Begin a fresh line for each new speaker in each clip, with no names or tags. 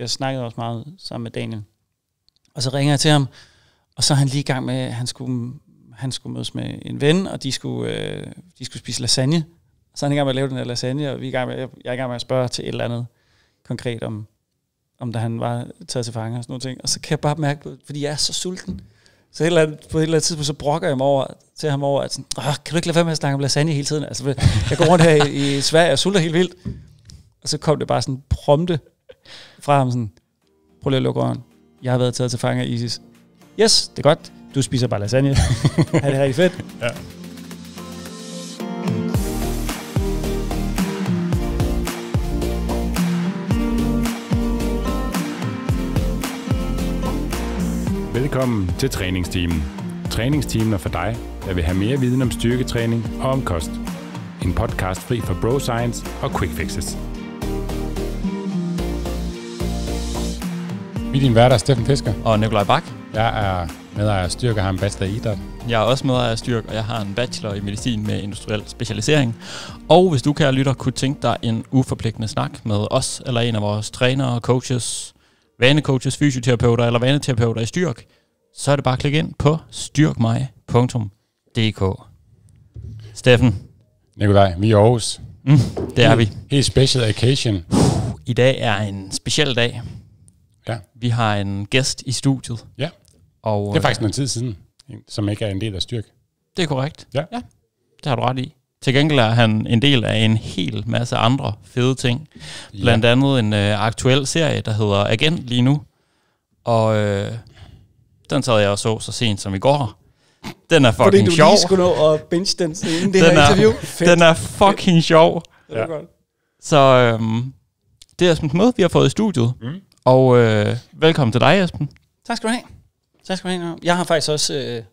jeg snakkede også meget sammen med Daniel. Og så ringer jeg til ham, og så er han lige i gang med, at han skulle, han skulle mødes med en ven, og de skulle, øh, de skulle spise lasagne. Så er han i gang med at lave den her lasagne, og vi er i gang med, jeg er i gang med at spørge til et eller andet konkret om, om da han var taget til fange og sådan nogle ting. Og så kan jeg bare mærke, fordi jeg er så sulten, så et eller andet, på et eller andet tidspunkt, så brokker jeg mig over, til ham over, at sådan, Åh, kan du ikke lade være med at snakke om lasagne hele tiden? Altså, jeg går rundt her i, i Sverige og sulter helt vildt. Og så kom det bare sådan prompte fra ham sådan, prøv lige at lukke røven. Jeg har været taget til fange af ISIS. Yes, det er godt. Du spiser bare lasagne. er det rigtig fedt. Ja.
Velkommen til træningsteamen. Træningsteamen er for dig, der vil have mere viden om styrketræning og om kost. En podcast fri for bro science og quick fixes. Vi er din værter, Steffen Fisker. Og
Nikolaj Bak. Jeg er medejer af Styrk og har en bachelor i idræt. Jeg er også medejer af Styrk, og jeg har en bachelor i medicin med industriel specialisering. Og hvis du, kære lytter, kunne tænke dig en uforpligtende snak med os, eller en af vores trænere, coaches, vanecoaches, fysioterapeuter eller vaneterapeuter i Styrk, så er det bare at klikke ind på styrkmig.dk.
Steffen. Nikolaj, vi er Aarhus. Mm, det er vi.
Helt special occasion. I dag er en speciel dag. Ja. Vi har en gæst i studiet. Ja, og, det er faktisk øh, noget tid siden, som ikke er en del af styrk. Det er korrekt. Ja. ja. Det har du ret i. Til gengæld er han en del af en hel masse andre fede ting. Blandt ja. andet en øh, aktuel serie, der hedder Agent lige nu. Og øh, den sad jeg og så så sent som i går. Den er fucking sjov. Fordi du sjov. lige skulle
nå at binge den inden det den her er, interview. Fedt. Den er fucking
sjov. Ja. Så øhm, det er sådan noget, vi har fået i studiet. Mm. Og øh, velkommen til dig, Esben.
Tak skal du have. Tak skal du have. Jeg har faktisk også, øh, jeg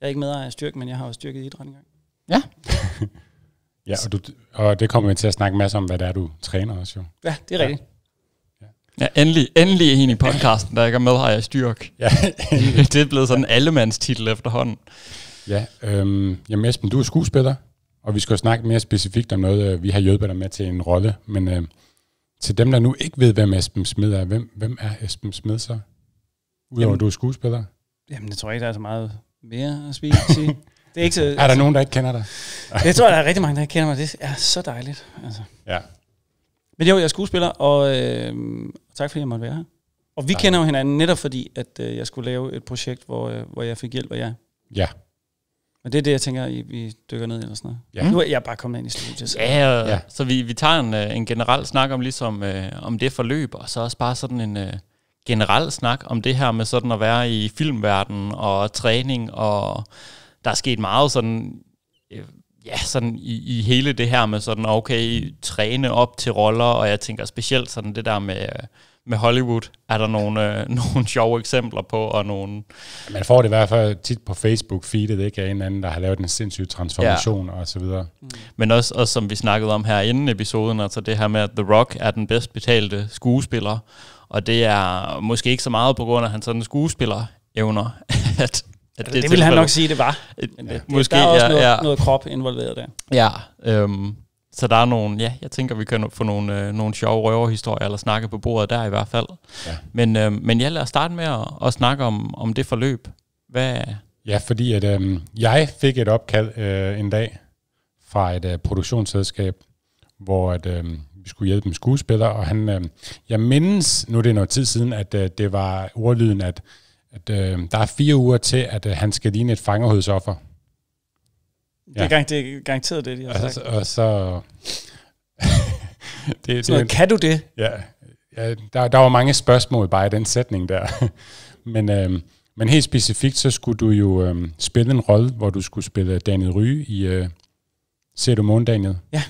er ikke med af styrke, men jeg har også styrket idræt engang. Ja.
ja, og, du, og det kommer vi til at snakke masser om, hvad det er, du træner også jo.
Ja, det er rigtigt.
Ja. ja. ja endelig, endelig er en i podcasten, der ikke er med, har jeg styrk. Ja, det er blevet sådan en allemandstitel efterhånden. Ja,
øhm, jamen Esben, du er skuespiller, og vi skal jo snakke mere specifikt om noget. Øh, vi har hjulpet dig med til en rolle, men øh, til dem, der nu ikke ved, hvem Esben Smed er, hvem, hvem er Esben Smed så? Udover jamen, du er skuespiller?
Jamen, det tror jeg ikke, der er så meget mere at sige. Det er, ikke så, er der altså, nogen, der ikke kender dig? det tror jeg, der er rigtig mange, der ikke kender mig. Det er så dejligt. Altså. Ja. Men jo, jeg er skuespiller, og øh, tak fordi jeg måtte være her. Og vi ja. kender jo hinanden netop fordi, at øh, jeg skulle lave et projekt, hvor, øh, hvor jeg fik hjælp af jer. Ja. Men det er det, jeg tænker, I, vi dykker ned i eller sådan noget. Ja. Nu er jeg bare kommet ind i studiet. Så. Ja, ja, ja. så vi, vi
tager en, øh, en generel snak om, ligesom, øh, om det forløb, og så også bare sådan en øh, generel snak om det her med sådan at være i filmverdenen og træning, og der er sket meget sådan... Øh, ja, sådan i, i hele det her med sådan, okay, træne op til roller, og jeg tænker specielt sådan det der med, øh, med Hollywood, er der nogle, øh, nogle sjove eksempler på, og nogle... Man får det i hvert fald tit på Facebook-feedet, ikke? Af en anden, der har lavet en sindssyg transformation, ja. og så videre. Mm. Men også, også, som vi snakkede om her inden episoden, altså det her med, at The Rock er den bedst betalte skuespiller, og det er måske ikke så meget på grund af hans sådan skuespiller evner, at at det, det ville han nok sige, det var. ja. Måske, der er også ja, noget, ja. noget
krop involveret der.
Ja, øhm, så der er nogle, ja, jeg tænker, vi kan få nogle, øh, nogle sjove røverhistorier, eller snakke på bordet der i hvert fald. Ja. Men, øh, men ja, lad os starte med at, at snakke om, om det forløb. Hvad...
Ja, fordi at, øh, jeg fik et opkald øh, en dag fra et øh, produktionsselskab, hvor at, øh, vi skulle hjælpe en skuespiller, og han, øh, jeg mindes, nu er det noget tid siden, at øh, det var ordlyden, at, at øh, der er fire uger til, at øh, han skal ligne et fangerhedsoffer. Ja. Det, er,
det er garanteret det, de har og sagt. Så, og
så...
det, det, så noget, kan du det? Ja, ja
der, der var mange spørgsmål bare i den sætning der. men, øhm, men helt specifikt, så skulle du jo øhm, spille en rolle, hvor du skulle spille Daniel Ry i øh, Ser du morgen, Daniel? Ja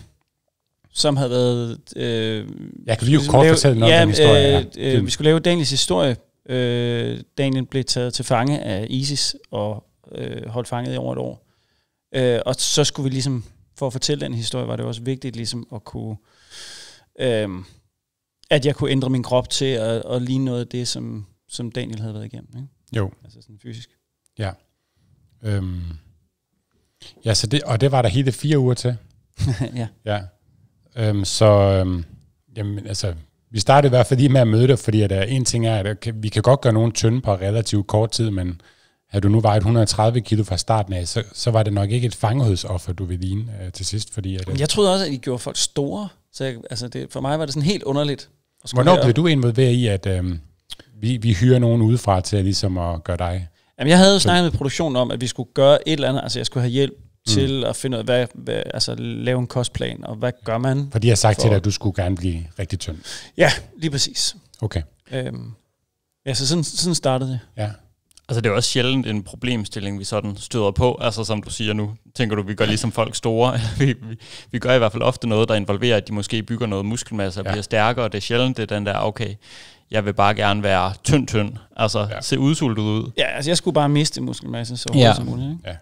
som havde været... Øh, jeg kan lige kort lave, fortælle noget ja, om den historie. Øh, ja. øh, vi skulle lave Daniels historie. Øh, Daniel blev taget til fange af ISIS og øh, holdt fanget i over et år. Øh, og så skulle vi ligesom, for at fortælle den historie, var det også vigtigt ligesom at kunne, øh, at jeg kunne ændre min krop til at, at ligne noget af det, som, som Daniel havde været igennem. Ikke? Jo. Altså sådan fysisk.
Ja. Øhm. Ja, så det, og det var der hele fire uger til. ja. ja. Øhm, så, øhm, jamen, altså, vi startede i hvert fald lige med at møde dig, fordi at, at øh, en ting er, at øh, vi kan godt gøre nogle tynde på relativt kort tid, men at du nu vejet 130 kilo fra starten af, så, så var det nok ikke et fangehødsoffer, du ville ligne øh, til sidst. Fordi, at, øh
jeg troede også, at I gjorde folk store. Så jeg, altså det, for mig var det sådan helt underligt. Hvornår blev du
involveret i, at øh, vi, vi hyrer nogen udefra til at, ligesom at gøre dig?
Jamen, jeg havde jo snakket med produktionen om, at vi skulle gøre et eller andet. Altså, jeg skulle have hjælp mm. til at finde ud af, hvad, hvad, altså lave en kostplan, og hvad gør man? Fordi jeg sagt for... til dig, at du skulle gerne blive rigtig tynd. Ja, lige præcis. Okay. Øhm, ja, så sådan, sådan startede det. Ja.
Altså det er jo også sjældent en problemstilling, vi sådan støder på. Altså som du siger nu, tænker du, vi gør ligesom folk store. vi, vi, vi gør i hvert fald ofte noget, der involverer, at de måske bygger noget muskelmasse og ja. bliver stærkere. Det er sjældent, det er den der, okay, jeg vil bare gerne være tynd, tynd. Altså ja. se udsultet ud.
Ja, altså jeg skulle bare miste muskelmasse så hurtigt ja. som muligt. Ikke?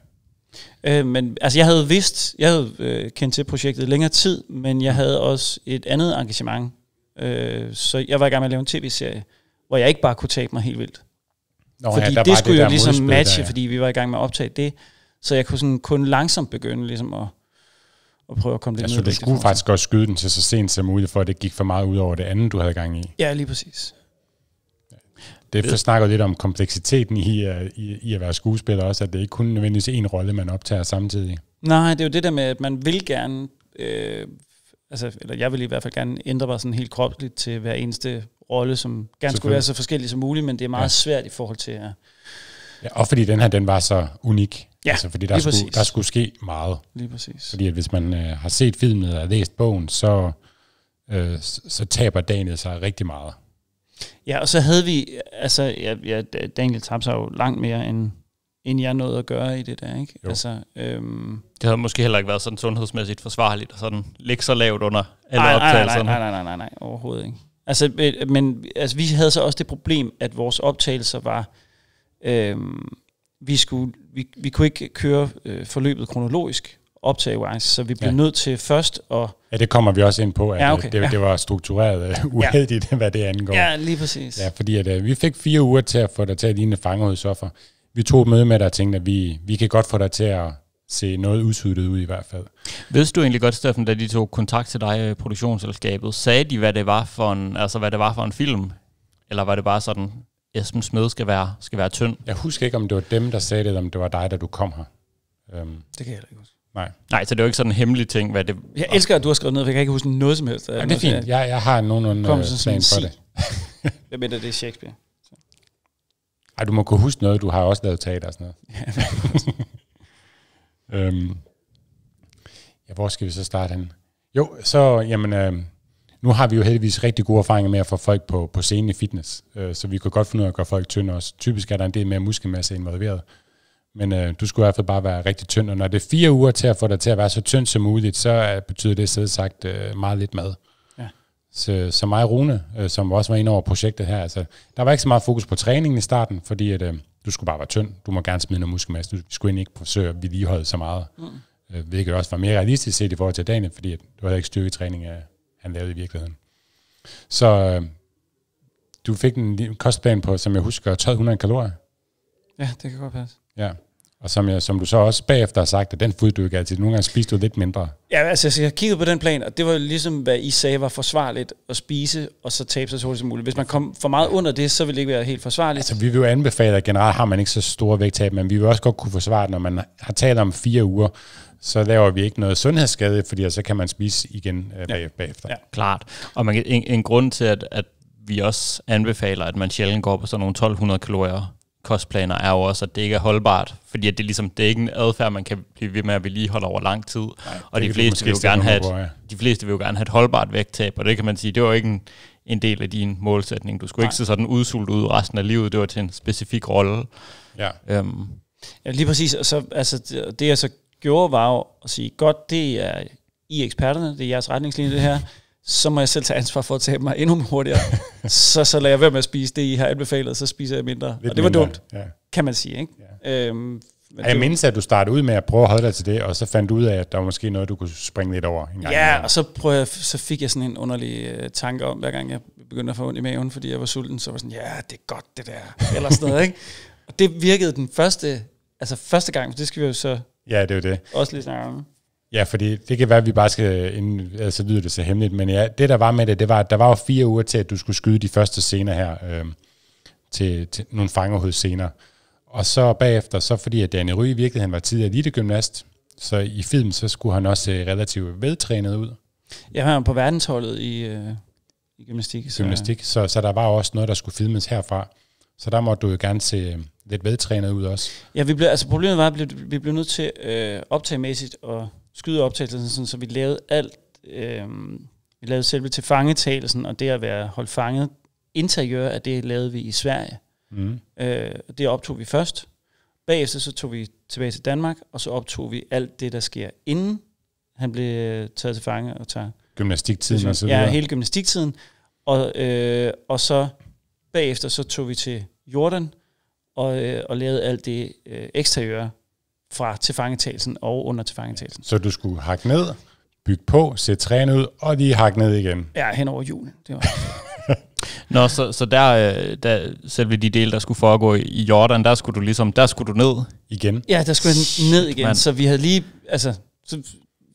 Ja. Øh, men altså, jeg havde vidst, jeg havde øh, kendt til projektet længere tid, men jeg mm. havde også et andet engagement. Øh, så jeg var i gang med at lave en tv-serie, hvor jeg ikke bare kunne tabe mig helt vildt. Nå, fordi ja, det skulle det jo ligesom matche, der, ja. fordi vi var i gang med at optage det. Så jeg kunne sådan kun langsomt begynde ligesom at, at prøve at komme lidt ja, altså, ned. Så du skulle faktisk
også skyde den til så sent som muligt, for at det gik for meget ud over det andet, du havde gang i.
Ja, lige præcis.
Det for snakker lidt om kompleksiteten i, øh, i, i at være skuespiller også, at det ikke kun nødvendigvis en rolle, man optager samtidig.
Nej, det er jo det der med, at man vil gerne, øh, altså, eller jeg vil i hvert fald gerne ændre mig sådan helt kropsligt til hver eneste rolle, som gerne skulle være så forskellig som muligt, men det er meget ja. svært i forhold til at... Ja,
og fordi den her, den var så unik. Ja, altså, fordi der skulle, der skulle ske meget. Lige præcis. Fordi at hvis man øh, har set filmen og læst bogen, så, øh, så taber Daniel sig rigtig meget.
Ja, og så havde vi, altså, ja, ja Daniel tabte sig jo langt mere, end, end jeg nåede at gøre i det der, ikke? Jo. Altså,
øhm, det havde måske heller ikke været sådan sundhedsmæssigt forsvarligt, at sådan ligge så lavt under alle nej, optagelserne. Nej, nej,
nej, nej, nej, nej, overhovedet ikke. Altså, øh, men altså, vi havde så også det problem, at vores optagelser var, øh, vi, skulle, vi, vi kunne ikke køre øh, forløbet kronologisk optage så vi blev ja. nødt til først at...
Ja, det kommer vi også ind på, at ja, øh, okay. det, ja. det var struktureret uh, uheldigt, ja. hvad det angår. Ja,
lige præcis. Ja,
fordi at, uh, vi fik fire uger til at få dig til at ligne fangehudsoffer. Vi tog et møde med dig og tænkte, at vi, vi kan godt få dig til at se noget udsuddet ud i hvert fald.
Vidste du egentlig godt, Steffen, da de tog kontakt til dig i øh, produktionsselskabet, sagde de, hvad det var for en, altså, hvad det var for en film? Eller var det bare sådan, Esben Smed skal være, skal være tynd? Jeg husker ikke, om det var dem, der sagde det, eller om det var dig, da du kom her. Um, det kan jeg heller ikke huske. Nej. Nej, så det er jo ikke sådan en hemmelig ting, hvad det...
Jeg elsker, at du har skrevet ned, for jeg kan ikke huske noget som helst. Ja, det er fint. Jeg, jeg, har nogenlunde Kom, sådan plan for det. Hvad mener det er Shakespeare.
Ej, du må kunne huske noget. Du har også lavet teater og sådan noget. Øhm, ja, hvor skal vi så starte hen? Jo, så, jamen, øh, nu har vi jo heldigvis rigtig gode erfaringer med at få folk på, på scenen i fitness, øh, så vi kunne godt finde ud af at gøre folk tynde også. Typisk er der en del mere muskelmasse involveret, men øh, du skulle i hvert fald bare være rigtig tynd, og når det er fire uger til at få dig til at være så tynd som muligt, så øh, betyder det selv sagt øh, meget lidt mad. Ja. Så, så mig og Rune, øh, som også var inde over projektet her, altså, der var ikke så meget fokus på træningen i starten, fordi at, øh, du skulle bare være tynd, du må gerne smide noget muskelmasse, du skulle egentlig ikke forsøge at vedligeholde så meget. Mm. Øh, hvilket også var mere realistisk set i forhold til Daniel, fordi det var ikke styrketræning, øh, han lavede i virkeligheden. Så øh, du fik en kostplan på, som jeg husker, 1200 kalorier.
Ja, det kan godt passe.
Ja. Og som, jeg, som du så også bagefter har sagt, at den fod, du ikke altid. Nogle gange spiste du lidt mindre.
Ja, altså jeg kiggede på den plan, og det var ligesom, hvad I sagde var forsvarligt at spise, og så tabe sig så hurtigt som muligt. Hvis man kom for meget under det, så ville det ikke være helt forsvarligt.
Altså vi vil jo anbefale, at generelt har man ikke så store vægttab, men vi vil også godt kunne forsvare det, når man har talt om
fire uger, så laver vi ikke noget sundhedsskade, fordi så kan man spise igen øh, ja. bagefter. Ja, klart. Og man, en, en grund til, at, at vi også anbefaler, at man sjældent går på sådan nogle 1200 kalorier kostplaner er jo også, at det ikke er holdbart, fordi at det, ligesom, det er ikke en adfærd, man kan blive ved med at vedligeholde over lang tid. Nej, og de fleste, vil gerne have, et, de fleste vil jo gerne have et holdbart vægttab, og det kan man sige, det var ikke en, en del af din målsætning. Du skulle Nej. ikke se sådan udsult ud resten af livet, det var til en specifik rolle. Ja. Øhm.
ja, lige præcis. Og så, altså, det, det jeg så gjorde, var jo at sige, godt, det er I eksperterne, det er jeres retningslinje, det her så må jeg selv tage ansvar for at tabe mig endnu hurtigere. så, så lader jeg være med at spise det, I har anbefalet, så spiser jeg mindre. Lidt og det var mindre, dumt, ja. kan man sige. Ikke? Ja. Øhm, men jeg det, mindes,
at du startede ud med at prøve at holde dig til det, og så fandt du ud af, at der var måske noget, du kunne springe lidt over. En gang
ja, og så, prøvede jeg, så fik jeg sådan en underlig uh, tanke om, hver gang jeg begyndte at få ondt i maven, fordi jeg var sulten, så var sådan, ja, det er godt det der, eller sådan noget. Ikke? Og det virkede den første, altså første gang, for det skal vi jo så ja, det er det. også lige snakke om.
Ja, fordi det kan være, at vi bare skal, inden, altså lyder det så hemmeligt, men ja, det der var med det, det var, at der var jo fire uger til, at du skulle skyde de første scener her, øh, til, til nogle fangerhødsscener. Og så bagefter, så fordi at Danny Ry i virkeligheden var tidligere elitegymnast, så i filmen, så skulle han også se øh, relativt veltrænet ud.
Ja, han var på verdensholdet i, øh, i gymnastik. Så. Gymnastik,
så, så der var også noget, der skulle filmes herfra. Så der måtte du jo gerne se øh, lidt veltrænet ud også.
Ja, vi blev, altså problemet var, at vi blev nødt til øh, optagemæssigt at skyde optagelsen, sådan, så vi lavede alt, øh, vi lavede selve tilfangetagelsen, og det at være holdt fanget interiør af det lavede vi i Sverige. Mm. Øh, det optog vi først. Bagefter så tog vi tilbage til Danmark, og så optog vi alt det, der sker inden han blev øh, taget til fange og tager...
Gymnastiktiden og så videre. Ja, hele
gymnastiktiden. Og, øh, og så bagefter så tog vi til Jordan og, øh, og lavede alt det øh, eksteriør, fra tilfangetagelsen og under tilfangetagelsen.
Så du skulle hakke ned, bygge på, sætte træne ud, og lige hakke ned
igen? Ja,
hen over julen. Det var
Nå, så, så der, øh, der, selve de dele, der skulle foregå i Jordan, der skulle du ligesom, der skulle du ned? Igen? Ja, der skulle jeg ned igen, Man. så
vi havde lige, altså, så,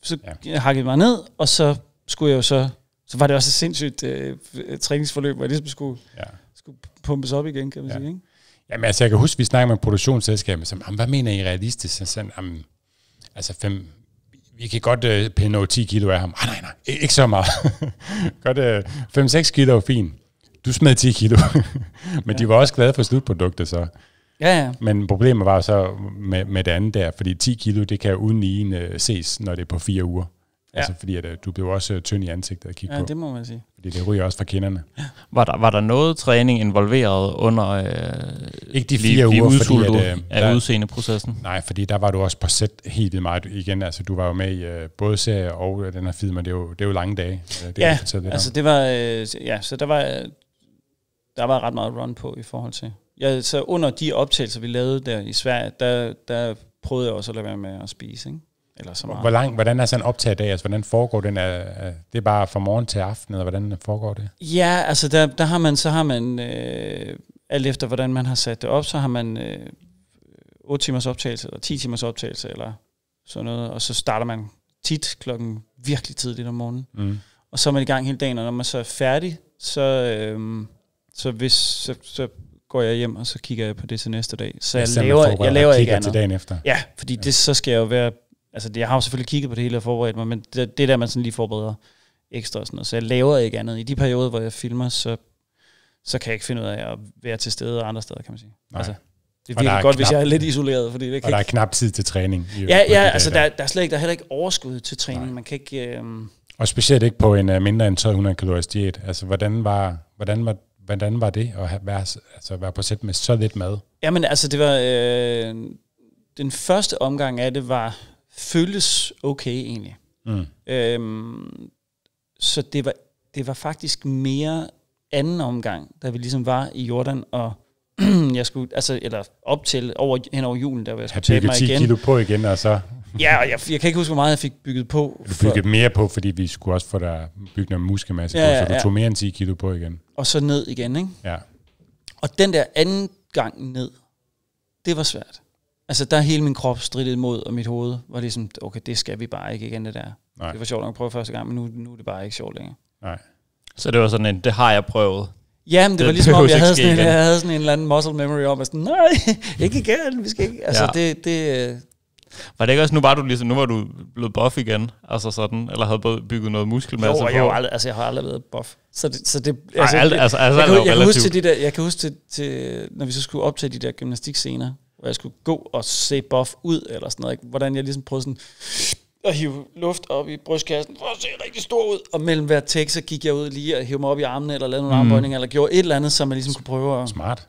så ja. hakkede mig ned, og så skulle jeg jo så, så var det også et sindssygt øh, træningsforløb, hvor jeg ligesom skulle, ja. skulle pumpes op igen, kan man ja. sige, ikke? Jamen altså, jeg kan huske,
vi snakkede med produktionsselskabet, som, hvad mener I realistisk? Så sådan, jamen, altså fem, vi kan godt øh, pinde over 10 kilo af ham. Ah, nej, nej, ikke så meget. godt øh, 5-6 kilo er fint. Du smed 10 kilo. Men ja. de var også glade for slutproduktet, så. Ja, ja. Men problemet var så med, med det andet der, fordi 10 kilo, det kan uden lige øh, ses, når det er på fire uger. Ja. Altså fordi at, øh, du blev også øh, tynd i ansigtet at kigge ja, på. Ja, det må man sige.
Fordi det ryger også fra kinderne. Ja. Var, der, var der noget træning involveret under øh, Ikke de fire lige, uger, fordi at, øh, af der,
udseendeprocessen? Nej, fordi der var du også på sæt helt vildt meget igen. Altså du var jo med i øh, både serie og øh, den her film, og det er jo, det er jo lange dage. Det ja, det altså om.
det var, øh, ja, så der var, der var ret meget run på i forhold til. Ja, så under de optagelser, vi lavede der i Sverige, der, der prøvede jeg også at lade være med at spise, ikke? Eller så meget. Hvor lang,
hvordan er sådan en optag i dag? Altså, hvordan foregår den? Er, det er bare fra morgen til aften, eller hvordan foregår det?
Ja, altså der, der har man, så har man, øh, alt efter hvordan man har sat det op, så har man øh, 8 timers optagelse, eller 10 timers optagelse, eller sådan noget, og så starter man tit klokken virkelig tidligt om morgenen. Mm. Og så er man i gang hele dagen, og når man så er færdig, så, øh, så, hvis, så, så går jeg hjem, og så kigger jeg på det til næste dag. Så jeg, jeg laver, jeg laver ikke andet. til dagen efter. Ja, fordi ja. det, så skal jeg jo være altså det, jeg har jo selvfølgelig kigget på det hele og forberedt mig, men det, det er der, man sådan lige forbereder ekstra og sådan noget. Så jeg laver ikke andet. I de perioder, hvor jeg filmer, så, så kan jeg ikke finde ud af at være til stede andre steder, kan man sige. Nej. Altså, det er virkelig godt, knap, hvis jeg er lidt isoleret. Fordi det kan og der er knap tid til træning. I ja, ja altså der, der, er slet ikke, der er heller ikke overskud til træning. Nej. Man kan ikke... Øh...
Og specielt ikke på en uh, mindre end 1200 kalorier diæt. Altså, hvordan var, hvordan var, hvordan var det at have, være, altså, være på sæt med så lidt mad?
Jamen, altså, det var... Øh, den første omgang af det var føltes okay egentlig. Mm. Øhm, så det var, det var faktisk mere anden omgang, da vi ligesom var i Jordan, og jeg skulle, altså, eller op til, over, hen over julen, der var jeg skulle mig 10 igen. kilo
på igen, og så...
ja, og jeg, jeg, kan ikke huske, hvor meget jeg fik bygget på. Du fik for,
mere på, fordi vi skulle også få dig bygget noget muskelmasse ja, på, så du ja. tog mere end 10 kilo på igen.
Og så ned igen, ikke? Ja. Og den der anden gang ned, det var svært. Altså, der hele min krop stridtet imod, og mit hoved var ligesom, okay, det skal vi bare ikke igen, det der. Nej. Det var sjovt nok at prøve første gang, men nu, nu er det bare ikke sjovt længere.
Nej. Så det var sådan en, det har jeg prøvet. Ja, men det, det var ligesom om, jeg havde, sådan en, jeg havde
sådan en eller anden muscle memory om, at sådan, nej, ikke igen, vi skal ikke. Altså, ja. det, det... Øh,
var det ikke også, nu var du ligesom, nu var du blevet buff igen, altså sådan, eller havde bygget noget muskelmasse jo, på? Jo, jeg, har aldrig, altså, jeg
har aldrig været buff. Så det, så det altså, Ej, alt, altså, altså, jeg, jeg, kan, jeg, kan huske til de der, jeg kan huske til, til, når vi så skulle optage de der gymnastikscener, hvor jeg skulle gå og se buff ud, eller sådan noget, ikke? hvordan jeg ligesom prøvede sådan at hive luft op i brystkassen, for at se rigtig stor ud, og mellem hver take, så gik jeg ud lige og hive mig op i armene, eller lavede nogle mm. armbøjninger, eller gjorde et eller andet, som jeg ligesom kunne prøve at... Smart.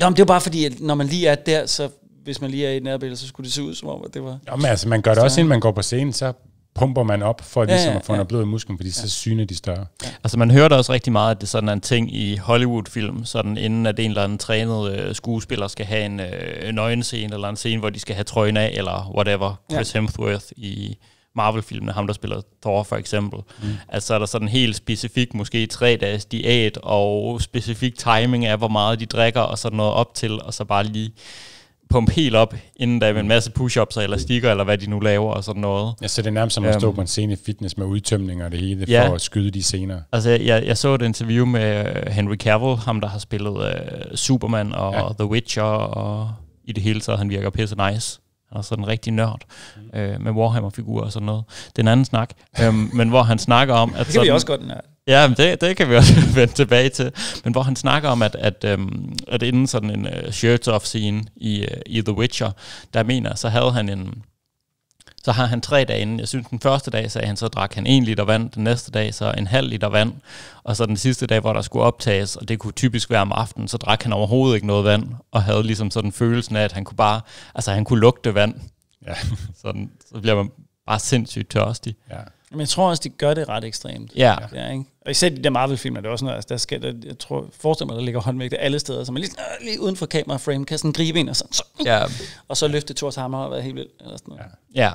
Jamen, det var bare fordi, at når man lige er der, så hvis man lige er i et nærbillede, så skulle det se ud som om, at det var... Jamen, altså, man gør
det også, inden man går på scenen, så pumper man op, for ja, ligesom ja, ja, ja. at få noget blod i musklen, fordi ja. så syner de større.
Ja. Altså man hører da også rigtig meget, at det sådan er en ting i Hollywood-film, sådan inden at en eller anden trænet øh, skuespiller skal have en, øh, nøgenscene, eller en scene, hvor de skal have trøjen af, eller whatever. Chris ja. Hemsworth i Marvel-filmene, ham der spiller Thor for eksempel. Mm. Altså er der sådan helt specifik, måske tre dages diæt, og specifik timing af, hvor meget de drikker, og sådan noget op til, og så bare lige pumpe helt op, inden der er en mm. masse push-ups eller stikker, eller hvad de nu laver og sådan noget. Ja, så det er nærmest som at øhm. stå på
en scene i fitness med udtømning og det hele, ja, for at skyde de senere.
Altså, jeg, jeg så et interview med øh, Henry Cavill, ham der har spillet uh, Superman og ja. The Witcher, og i det hele taget, han virker pisse nice. Han er sådan en rigtig nørd mm. uh, med Warhammer-figurer og sådan noget. Det er en anden snak, um, men hvor han snakker om... At det kan sådan, vi også godt nørde. Ja, men det, det kan vi også vende tilbage til. Men hvor han snakker om, at, at, øhm, at inden sådan en uh, øh, shirts-off-scene i, uh, i The Witcher, der mener, så havde han en... Så har han tre dage inden. Jeg synes, den første dag sagde han, så drak han en liter vand. Den næste dag så en halv liter vand. Og så den sidste dag, hvor der skulle optages, og det kunne typisk være om aftenen, så drak han overhovedet ikke noget vand. Og havde ligesom sådan følelsen af, at han kunne bare... Altså, han kunne lugte vand. Ja. sådan, så bliver man bare sindssygt tørstig. Ja.
Men jeg tror også, de gør det ret ekstremt. Ja. ja ikke? Og især de der Marvel-filmer, det er også noget, altså, der skal, der, jeg tror, forestil mig, der ligger håndvægte alle steder, så man lige, øh, lige uden for kamera frame kan sådan gribe ind og sådan, så, ja. og så løfte Thors hammer og være helt vildt, eller sådan noget. Ja.
ja.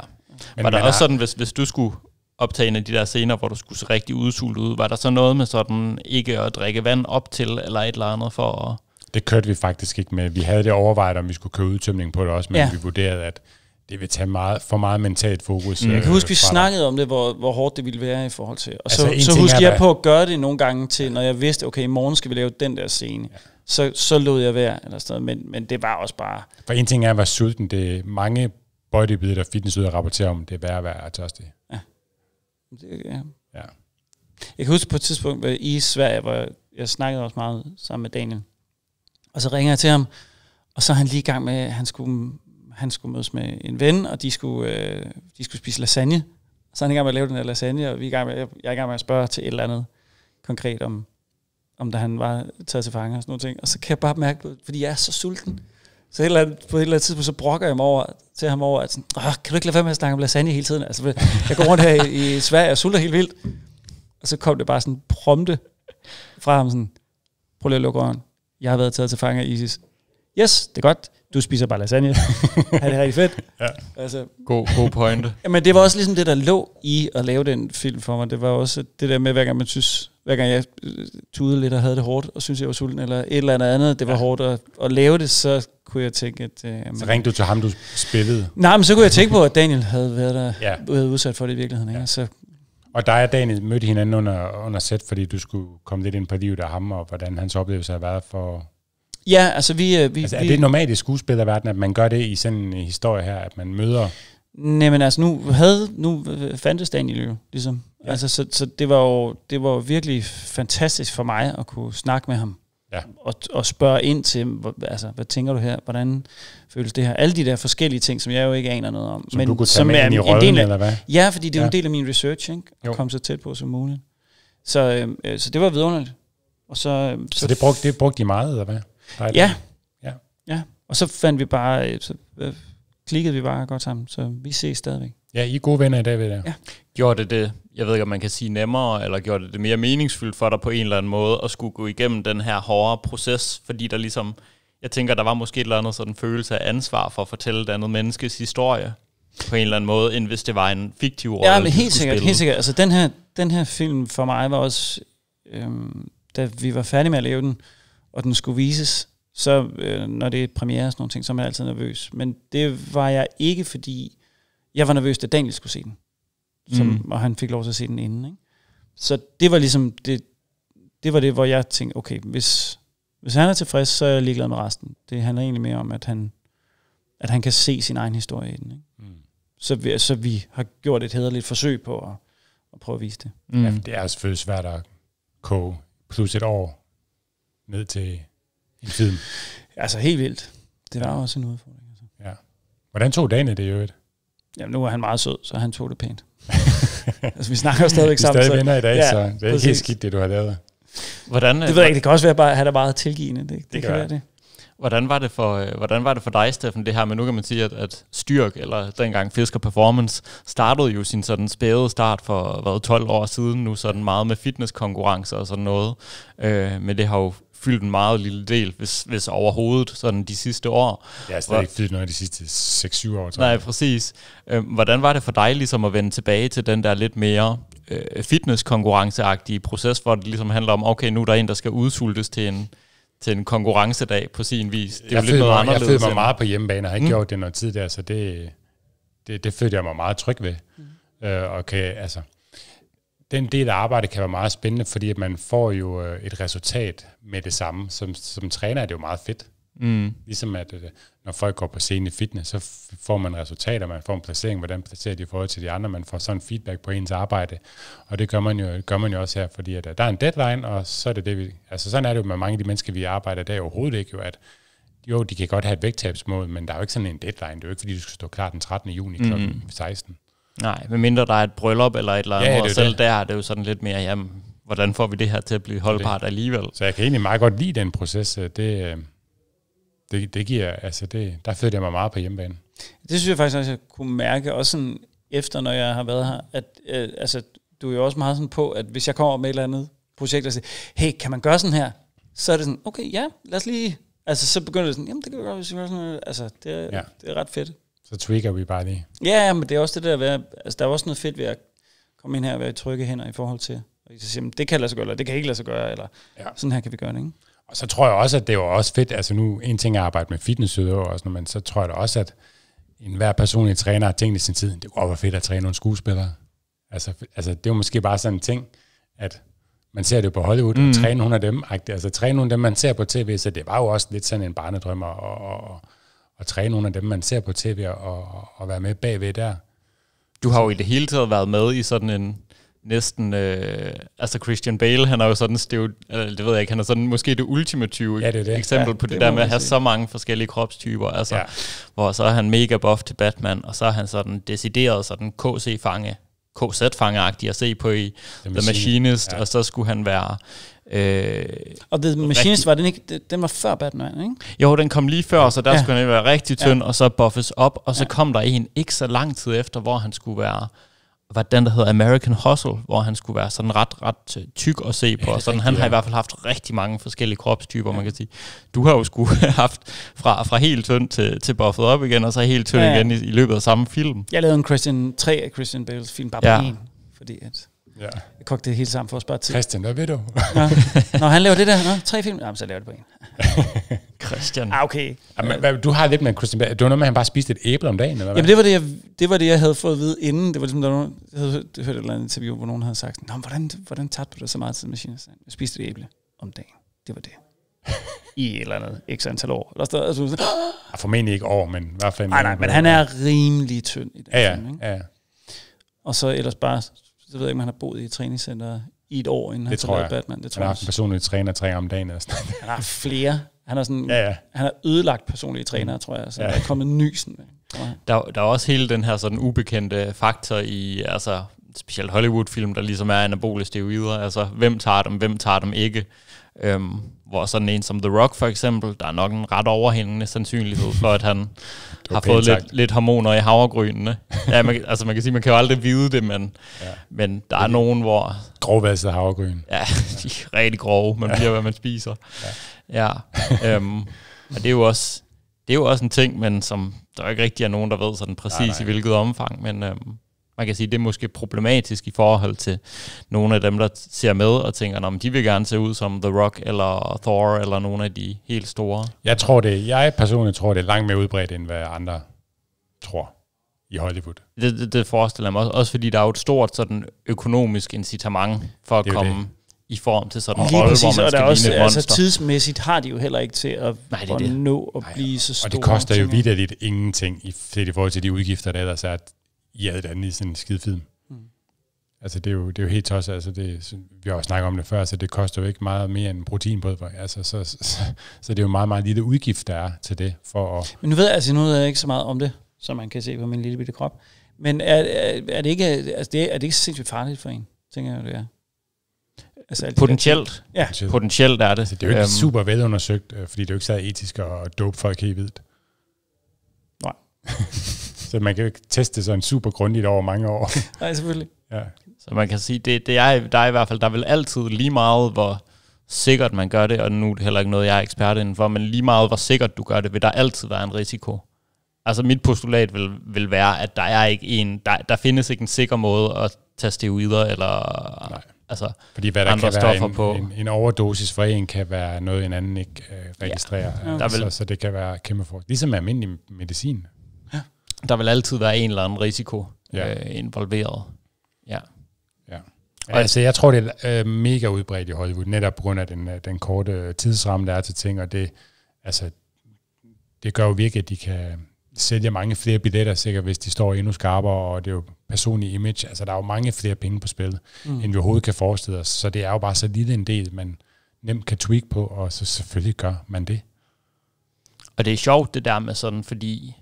Men, var der men, også sådan, hvis, hvis du skulle optage en af de der scener, hvor du skulle se rigtig udsultet ud, var der så noget med sådan ikke at drikke vand op til, eller et eller andet for at...
Det kørte vi faktisk ikke med. Vi havde det overvejet, om vi skulle køre udtømning på det også, men ja. vi vurderede, at det vil tage meget, for meget mentalt fokus. Mm. Jeg kan øh, huske, vi snakkede
om det, hvor, hvor hårdt det ville være i forhold til. Og så, altså, så husker jeg på at gøre det nogle gange til, når jeg vidste, okay, i morgen skal vi lave den der scene. Ja. Så, så lod jeg være, eller sådan men, men det var også bare...
For en ting er at være sulten, det er mange bodybuilder og fitnessudøvere rapporterer om, det er værd at være tørstig. Ja.
Det, ja. ja. Jeg kan huske på et tidspunkt i Sverige, hvor jeg, jeg snakkede også meget sammen med Daniel, og så ringer jeg til ham, og så er han lige i gang med, at han skulle han skulle mødes med en ven, og de skulle, øh, de skulle spise lasagne. Så er han i gang med at lave den her lasagne, og vi er i gang med, jeg er i gang med at spørge til et eller andet konkret om, om da han var taget til fange og sådan noget ting. Og så kan jeg bare mærke, fordi jeg er så sulten, så et eller andet, på et eller andet tidspunkt, så brokker jeg mig over, til ham over, at sådan, Åh, kan du ikke lade være med at snakke om lasagne hele tiden? Altså, jeg går rundt her i, i Sverige og sulter helt vildt. Og så kom det bare sådan prompte fra ham sådan, prøv lige at lukke øjen. Jeg har været taget til fange af ISIS. Yes, det er godt du spiser bare lasagne. er det rigtig fedt? Ja. Altså, god, god pointe. men det var også ligesom det, der lå i at lave den film for mig. Det var også det der med, hver gang man synes, hver gang jeg øh, tudede lidt og havde det hårdt, og synes jeg var sulten, eller et eller andet andet, det var ja. hårdt at, at lave det, så kunne jeg tænke, at... Øh, så ringte du til ham, du spillede?
Nej, men så kunne jeg tænke
på, at Daniel havde været der, ja. havde udsat for det i virkeligheden. Ja. Så altså,
og dig og Daniel mødte hinanden under, under sæt, fordi du skulle komme lidt ind på livet af ham, og hvordan hans oplevelse har været for,
Ja, altså vi...
Øh, vi altså, er det normalt i skuespillerverdenen, at man gør det i sådan en historie her, at man møder...
Nej, men altså nu, havde, nu fandtes Daniel jo, ligesom. Ja. Altså, så, så det, var jo, det var virkelig fantastisk for mig at kunne snakke med ham. Ja. Og, og spørge ind til, altså, hvad tænker du her? Hvordan føles det her? Alle de der forskellige ting, som jeg jo ikke aner noget om. Som men, du kunne tage som med er, ind i rollen, en del af, eller hvad? Ja, fordi det er ja. en del af min research, ikke? At jo. komme så tæt på som muligt. Så, øh, øh så det var vidunderligt. Og så, øh, så, så det, brugte, det
brugte de meget, eller hvad? Dejligt. Ja.
ja. Ja. Og så fandt vi bare, øh, så øh, klikkede vi bare godt sammen, så vi ses stadigvæk.
Ja, I er gode venner i dag, ved jeg. Ja.
Gjorde det det, jeg ved ikke, om man kan sige nemmere, eller gjorde det det mere meningsfyldt for dig på en eller anden måde, at skulle gå igennem den her hårde proces, fordi der ligesom, jeg tænker, der var måske et eller andet sådan følelse af ansvar for at fortælle et andet menneskes historie på en eller anden måde, end hvis det var en fiktiv rolle. Ja, men helt sikkert, spille. helt sikkert.
Altså den her, den her film for mig var også, øhm, da vi var færdige med at lave den, og den skulle vises, så øh, når det er premiere og sådan nogle ting, så er man altid nervøs. Men det var jeg ikke, fordi jeg var nervøs, da Daniel skulle se den. Som, mm. Og han fik lov til at se den inden. Ikke? Så det var ligesom det, det var det, hvor jeg tænkte, okay, hvis, hvis han er tilfreds, så er jeg ligeglad med resten. Det handler egentlig mere om, at han, at han kan se sin egen historie i den. Ikke? Mm. Så, vi, så vi har gjort et hederligt forsøg på at, at prøve at vise det.
Mm. Ja, det er selvfølgelig svært at koge plus et år ned til i tiden? Altså
helt vildt. Det var også en udfordring. Altså. Ja. Hvordan tog Daniel det i øvrigt? Jamen nu er han meget sød, så han tog det pænt. altså vi snakker jo stadigvæk sammen. Vi stadig vinder i dag, ja, så det er ikke helt skidt, det du har lavet. Hvordan, det ved jeg ikke, det kan også være, at han er meget tilgivende. Det, det, det kan være det. Hvordan
var det, for, øh, hvordan var det for dig, Steffen, det her med, nu kan man sige, at, at Styrk, eller dengang Fisker Performance, startede jo sin sådan spæde start for hvad, 12 år siden nu, sådan meget med fitnesskonkurrencer og sådan noget. Øh, men det har jo fyldt en meget lille del, hvis, hvis overhovedet, sådan de sidste år. Ja, altså, det er ikke fyldt noget de sidste 6-7 år. Nej, præcis. Øhm, hvordan var det for dig ligesom at vende tilbage til den der lidt mere øh, fitnesskonkurrenceagtige proces, hvor det ligesom handler om, okay, nu er der en, der skal udsultes til en, til en konkurrencedag på sin vis. Det er jeg jo lidt noget mig, anderledes. Jeg følte mig meget på hjemmebane, og har ikke mm. gjort
det noget tid der, så det, det, det følte jeg mig meget tryg ved. Mm. Øh, okay, altså, den del af arbejdet kan være meget spændende, fordi at man får jo øh, et resultat med det samme. Som, som træner er det jo meget fedt. Mm. Ligesom at øh, når folk går på scenen i fitness, så får man resultater, man får en placering, hvordan placerer de i forhold til de andre, man får sådan feedback på ens arbejde. Og det gør man jo, gør man jo også her, fordi at øh, der er en deadline, og så er det det, vi... Altså sådan er det jo med mange af de mennesker, vi arbejder der overhovedet ikke, jo, at jo, de kan godt have et vægttabsmål, men der er jo ikke sådan en deadline. Det er jo ikke, fordi du skal stå klar den 13. juni kl. Mm. 16.
Nej, medmindre der er et bryllup eller et eller andet, ja, det og selv det. der er det jo sådan lidt mere, jamen, hvordan får vi det her til at blive holdbart alligevel? Så jeg kan egentlig meget godt lide den proces. Øh, det, øh,
det, det giver, altså det, der føler jeg mig meget på hjemmebane.
Det synes jeg faktisk også, jeg kunne mærke, også sådan efter, når jeg har været her, at øh, altså, du er jo også meget sådan på, at hvis jeg kommer med et eller andet projekt og siger, hey, kan man gøre sådan her? Så er det sådan, okay, ja, lad os lige... Altså, så begynder det sådan, jamen, det kan vi godt, hvis vi gør sådan her. Altså, det er, ja. det er ret fedt.
Så tweaker vi bare lige.
Ja, men det er også det der at altså der er også noget fedt ved at komme ind her og være i trygge hænder i forhold til, og så siger, det kan lade sig gøre, eller det kan ikke lade sig gøre, eller ja. sådan her kan vi gøre det, ikke? Og så
tror jeg også, at det var også fedt, altså nu en ting er at arbejde med sådan også, men så tror jeg da også, at en hver personlig træner har tænkt i sin tid, det kunne være fedt at træne nogle skuespillere. Altså, altså det er måske bare sådan en ting, at man ser det på Hollywood, mm. og træne nogle af dem, altså træne nogle af dem, man ser på tv, så det var jo også lidt sådan en barnedrøm, og, og, at træne nogle af dem, man ser på tv, og, og være med bagved der.
Du har jo i det hele taget været med i sådan en næsten, øh, altså Christian Bale, han er jo sådan stiv, eller det ved jeg ikke, han er sådan måske det ultimative ja, det det. eksempel ja, på det, det der med at have sige. så mange forskellige kropstyper, altså, ja. hvor så er han mega buff til Batman, og så er han sådan decideret sådan KC-fange, KZ-fangeagtig at se på i The The Machinist, Machinist, ja. og så skulle han være Øh, og The Machines, rigtig...
var den ikke, den var før Batman, ikke?
Jo, den kom lige før, så der ja. skulle den være rigtig tynd, ja. og så buffes op, og så ja. kom der en ikke så lang tid efter, hvor han skulle være var den, der hedder American Hustle, hvor han skulle være sådan ret, ret øh, tyk at se på. Ja, sådan, rigtig, han har i hvert fald haft rigtig mange forskellige kropstyper, ja. man kan sige. Du har jo skulle haft fra, fra helt tynd til, til buffet op igen, og så helt tynd ja, ja. igen i, i, løbet af samme film.
Jeg lavede en Christian, tre af Christian Bales film, bare ja. en, fordi at Ja. Jeg kogte det hele sammen for at spare tid. Christian, hvad ved du? Nå, når han laver det der, Nå, tre film, jamen, så laver det på en. Christian. Ah, okay. Jamen,
hvad, du har lidt med Christian Du Det var noget med, at han bare spiste et æble om dagen, eller hvad? Jamen, det var det,
jeg, det var det, jeg havde fået at vide inden. Det var ligesom, der var nogen, jeg havde hørt, hørt et eller andet interview, hvor nogen havde sagt, Nå, hvordan, hvordan tabte du dig så meget tid med Kina? Jeg spiste et æble om dagen. Det var det. I et eller andet x antal år. Der stod, altså, sådan, ja,
ah, formentlig ikke år, men i hvert fald... Nej, nej, men han
er rimelig tynd i dag. Ja, ja, ja. Og så ellers bare så ved jeg ikke, om han har boet i et træningscenter i et år, inden det han tror jeg. Batman. Det tror han har haft en
personlig træner tre om dagen. Altså.
Han har flere. Han har, sådan, ja, ja. han har ødelagt personlige trænere, tror jeg. Så ja. der er kommet ny sådan.
Der, der er også hele den her sådan ubekendte faktor i, altså specielt Hollywood-film, der ligesom er anabole videre. Altså, hvem tager dem, hvem tager dem ikke? Øhm, hvor sådan en som The Rock for eksempel, der er nok en ret overhængende sandsynlighed for, at han har fået lidt, lidt hormoner i havregrynene. ja, man, altså man kan sige, man kan jo aldrig vide det, men, ja. men der er er nogen, hvor... Grovvastet havregryn. Ja, de er rigtig grove. Man bliver, hvad man spiser. Ja. ja øhm, og det er jo også... Det er jo også en ting, men som der ikke rigtig er nogen, der ved sådan præcis nej, nej. i hvilket omfang, men øhm, man kan sige, det er måske problematisk i forhold til nogle af dem, der ser med og tænker, om de vil gerne se ud som The Rock eller Thor eller nogle af de helt store. Jeg tror det, jeg personligt tror det er langt mere udbredt, end hvad andre tror i Hollywood. Det, det, det forestiller jeg mig også, også fordi der er jo et stort sådan, økonomisk incitament for at komme det. i form til sådan en rolle, hvor man skal der også, altså,
Tidsmæssigt har de jo heller ikke til at, Nej, det at det. nå at Nej, blive så store. Og
det koster jo vidderligt ingenting i, i forhold til de udgifter, der ellers er jaget andet i sådan en skide film. Mm. Altså, det er jo, det er jo helt tosset. Altså, det, vi har jo snakket om det før, så det koster jo ikke meget mere end proteinbrød. Altså, så, så, så, så det er jo meget, meget lille udgift, der er til det. For at
Men nu ved jeg, altså, nu ved jeg ikke så meget om det, som man kan se på min lille bitte krop. Men er, er, er, det, ikke, altså, det, er det ikke sindssygt farligt for en, tænker jeg, det er? Altså potentielt. Ja.
Potentielt er det. Altså, det er jo ikke um, super
velundersøgt, øh, fordi det er jo ikke så etisk at dope folk helt vildt. Nej. Så man kan jo ikke teste sådan super grundigt
over mange år.
Nej, selvfølgelig. Ja.
Så man kan sige, det, det er, der er i hvert fald, der vil altid lige meget, hvor sikkert man gør det, og nu er det heller ikke noget, jeg er ekspert for, men lige meget, hvor sikkert du gør det, vil der altid være en risiko. Altså mit postulat vil, vil være, at der er ikke en, der, der findes ikke en sikker måde at tage steroider eller Nej. altså Fordi hvad der andre kan være en, på.
En, en overdosis for en kan være noget, en anden ikke øh, registrerer. Ja. Der vil, så, så det kan være kæmpe for. Ligesom almindelig medicin der vil altid være en eller anden risiko ja. øh, involveret.
Ja. ja. Og altså, jeg tror,
det er øh, mega udbredt i Hollywood, netop på grund af den, øh, den korte tidsramme, der er til ting, og det, altså, det gør jo virkelig, at de kan sælge mange flere billetter, sikkert, hvis de står endnu skarpere, og det er jo personlig image. Altså, der er jo mange flere penge på spil, mm. end vi overhovedet kan forestille os. Så det er jo bare så lille en del, man nemt kan tweak på, og så selvfølgelig gør man det.
Og det er sjovt, det der med sådan, fordi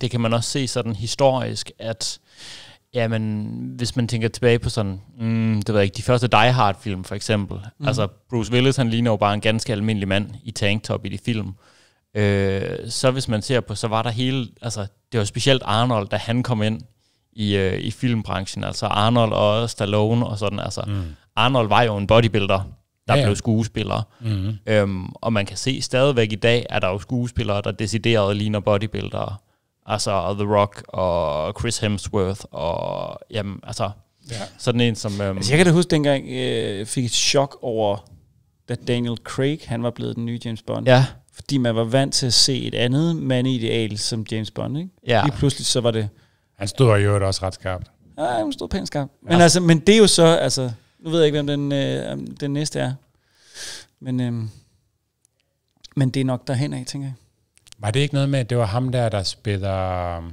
det kan man også se sådan historisk, at ja, men, hvis man tænker tilbage på sådan, mm, det ved ikke, de første Die Hard-film for eksempel. Mm. Altså, Bruce Willis, han ligner jo bare en ganske almindelig mand i tanktop i de film. Øh, så hvis man ser på, så var der hele, altså, det var specielt Arnold, da han kom ind i, øh, i filmbranchen. Altså Arnold og Stallone og sådan. Altså, mm. Arnold var jo en bodybuilder, der ja, ja. blev skuespiller. Mm. Øhm, og man kan se stadigvæk i dag, at der er jo skuespillere, der decideret ligner bodybuildere. Altså The Rock og Chris Hemsworth og jamen, altså ja. sådan en som... Øhm, altså, jeg kan
da huske, dengang jeg øh, fik et chok over, da Daniel Craig, han var blevet den nye James Bond. Ja. Fordi man var vant til at se et andet mandideal som James Bond, ikke? Ja. Lige pludselig så var det... Han stod det også ret skarpt. Ja, han stod pænt skarpt. Men, ja. altså, men det er jo så, altså... Nu ved jeg ikke, hvem den, øh, den næste er. Men, øh, men det er nok derhen af, tænker jeg.
Var det ikke noget med, at det var ham der, der spiller um,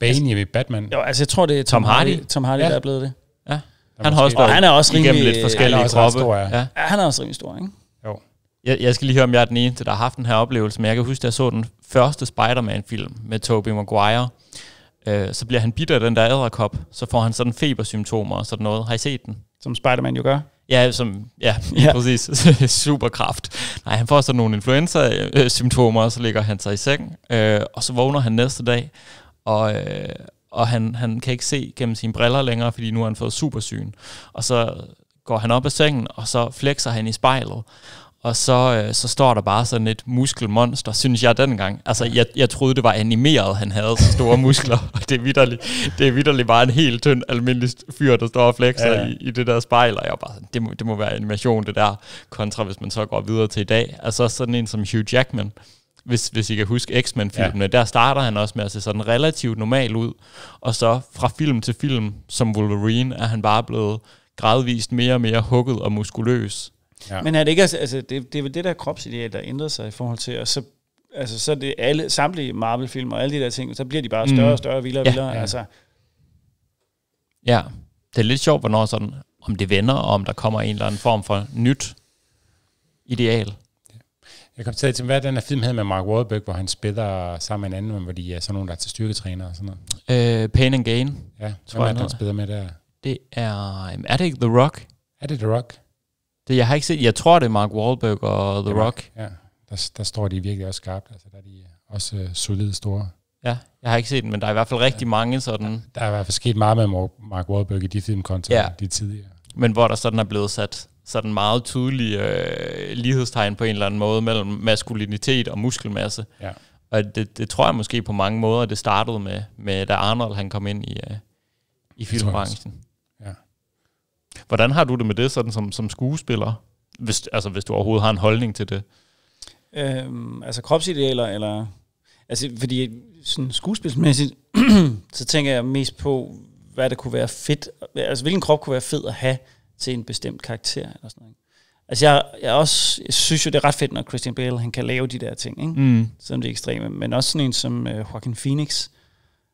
Bane altså, i Batman? Jo, altså jeg tror, det
er Tom, Tom Hardy, Hardy, Tom Hardy ja. der er
blevet det. Ja. Han, han, har også, og han er også rimelig... lidt forskellige han kroppe. Stor, ja. ja. han er også rimelig stor, ikke? Jo.
Jeg, jeg skal lige høre, om jeg er den eneste, der har haft den her oplevelse, men jeg kan huske, at jeg så den første Spider-Man-film med Tobey Maguire. Øh, så bliver han bitter af den der æderkop, så får han sådan febersymptomer og sådan noget. Har I set den? Som Spider-Man jo gør. Ja, som, ja, ja. præcis. Superkraft. Nej, han får så nogle influenza-symptomer, og så ligger han sig i seng, øh, og så vågner han næste dag, og, øh, og han, han kan ikke se gennem sine briller længere, fordi nu har han fået supersyn. Og så går han op af sengen, og så flexer han i spejlet, og så, øh, så står der bare sådan et muskelmonster, synes jeg dengang. Altså, jeg, jeg troede, det var animeret, han havde så store muskler, og det er vidderligt, det er vidderligt bare en helt tynd, almindelig fyr, der står og flexer ja, ja. I, i det der spejl, og jeg bare sådan, det må, det må være animation, det der, kontra hvis man så går videre til i dag. Altså sådan en som Hugh Jackman, hvis, hvis I kan huske X-Men-filmene, ja. der starter han også med at se sådan relativt normal ud, og så fra film til film, som Wolverine, er han bare blevet gradvist mere og mere hugget og muskuløs. Ja. Men
er det ikke, altså, det, det er vel det der kropsideal, der ændrer sig i forhold til, og så, altså, så er det alle, samtlige Marvel-film og alle de der ting, så bliver de bare større og mm. større, vildere og ja, vildere. Ja. Altså.
ja, det er lidt sjovt, hvornår sådan, om det vender, og om der kommer en eller anden form for nyt ideal. Jeg kom til, at hvad den her film hed med Mark Wahlberg, hvor
han spiller sammen med en anden, hvor de er sådan nogen, der er til styrketræner og sådan
noget. Øh, Pain and Gain. Ja, tror jeg, han spiller med der? Det er, er det ikke The Rock? Er det The Rock? Det, jeg har ikke set, jeg tror det er Mark Wahlberg og The ja, Rock. Ja, der, der står de virkelig også skarpt, altså der er de øh, også øh, solide store. Ja, jeg har ikke set den, men der er i hvert fald rigtig ja, mange sådan... Der er i hvert fald sket
meget med Mark Wahlberg i de filmkontakter, ja. de tidligere.
Men hvor der sådan er blevet sat sådan meget tydelige øh, lighedstegn på en eller anden måde mellem maskulinitet og muskelmasse. Ja. Og det, det tror jeg måske på mange måder, det startede med, med da Arnold han kom ind i, øh, i filmbranchen. Hvordan har du det med det sådan som, som skuespiller, hvis, altså, hvis du overhovedet har en holdning til det?
Øhm, altså kropsidealer, eller... Altså, fordi sådan skuespilsmæssigt, så tænker jeg mest på, hvad der kunne være fedt, altså hvilken krop kunne være fed at have til en bestemt karakter, eller sådan noget. Altså jeg, jeg, også, jeg synes jo, det er ret fedt, når Christian Bale han kan lave de der ting, ikke? Mm. sådan det er ekstreme. Men også sådan en som øh, Joaquin Phoenix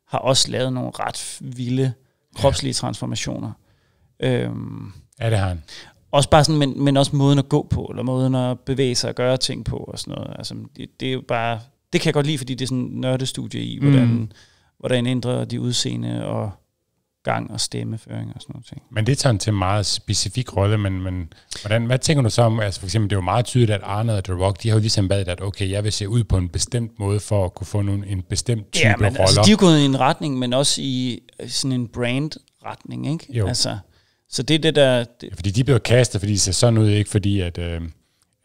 har også lavet nogle ret vilde kropslige transformationer. Øhm, ja, det har han. Også bare sådan, men, men også måden at gå på, eller måden at bevæge sig og gøre ting på og sådan noget. Altså, det, det er jo bare, det kan jeg godt lide, fordi det er sådan en nørdestudie i, hvordan, mm. hvordan ændrer de udseende og gang og stemmeføring og sådan noget ting.
Men det tager en til en meget specifik rolle, men, men hvordan, hvad tænker du så om, altså for eksempel, det er jo meget tydeligt, at Arnold og The Rock, de har jo ligesom valgt, at okay, jeg vil se ud på en bestemt måde, for at kunne få nogle, en bestemt type ja, men, altså, roller. Altså, de er
gået i en retning, men også i sådan en brand-retning, ikke? Jo. Altså, så det er det, der... Det
ja, fordi de bliver kastet, fordi de ser sådan ud, ikke fordi at... Øh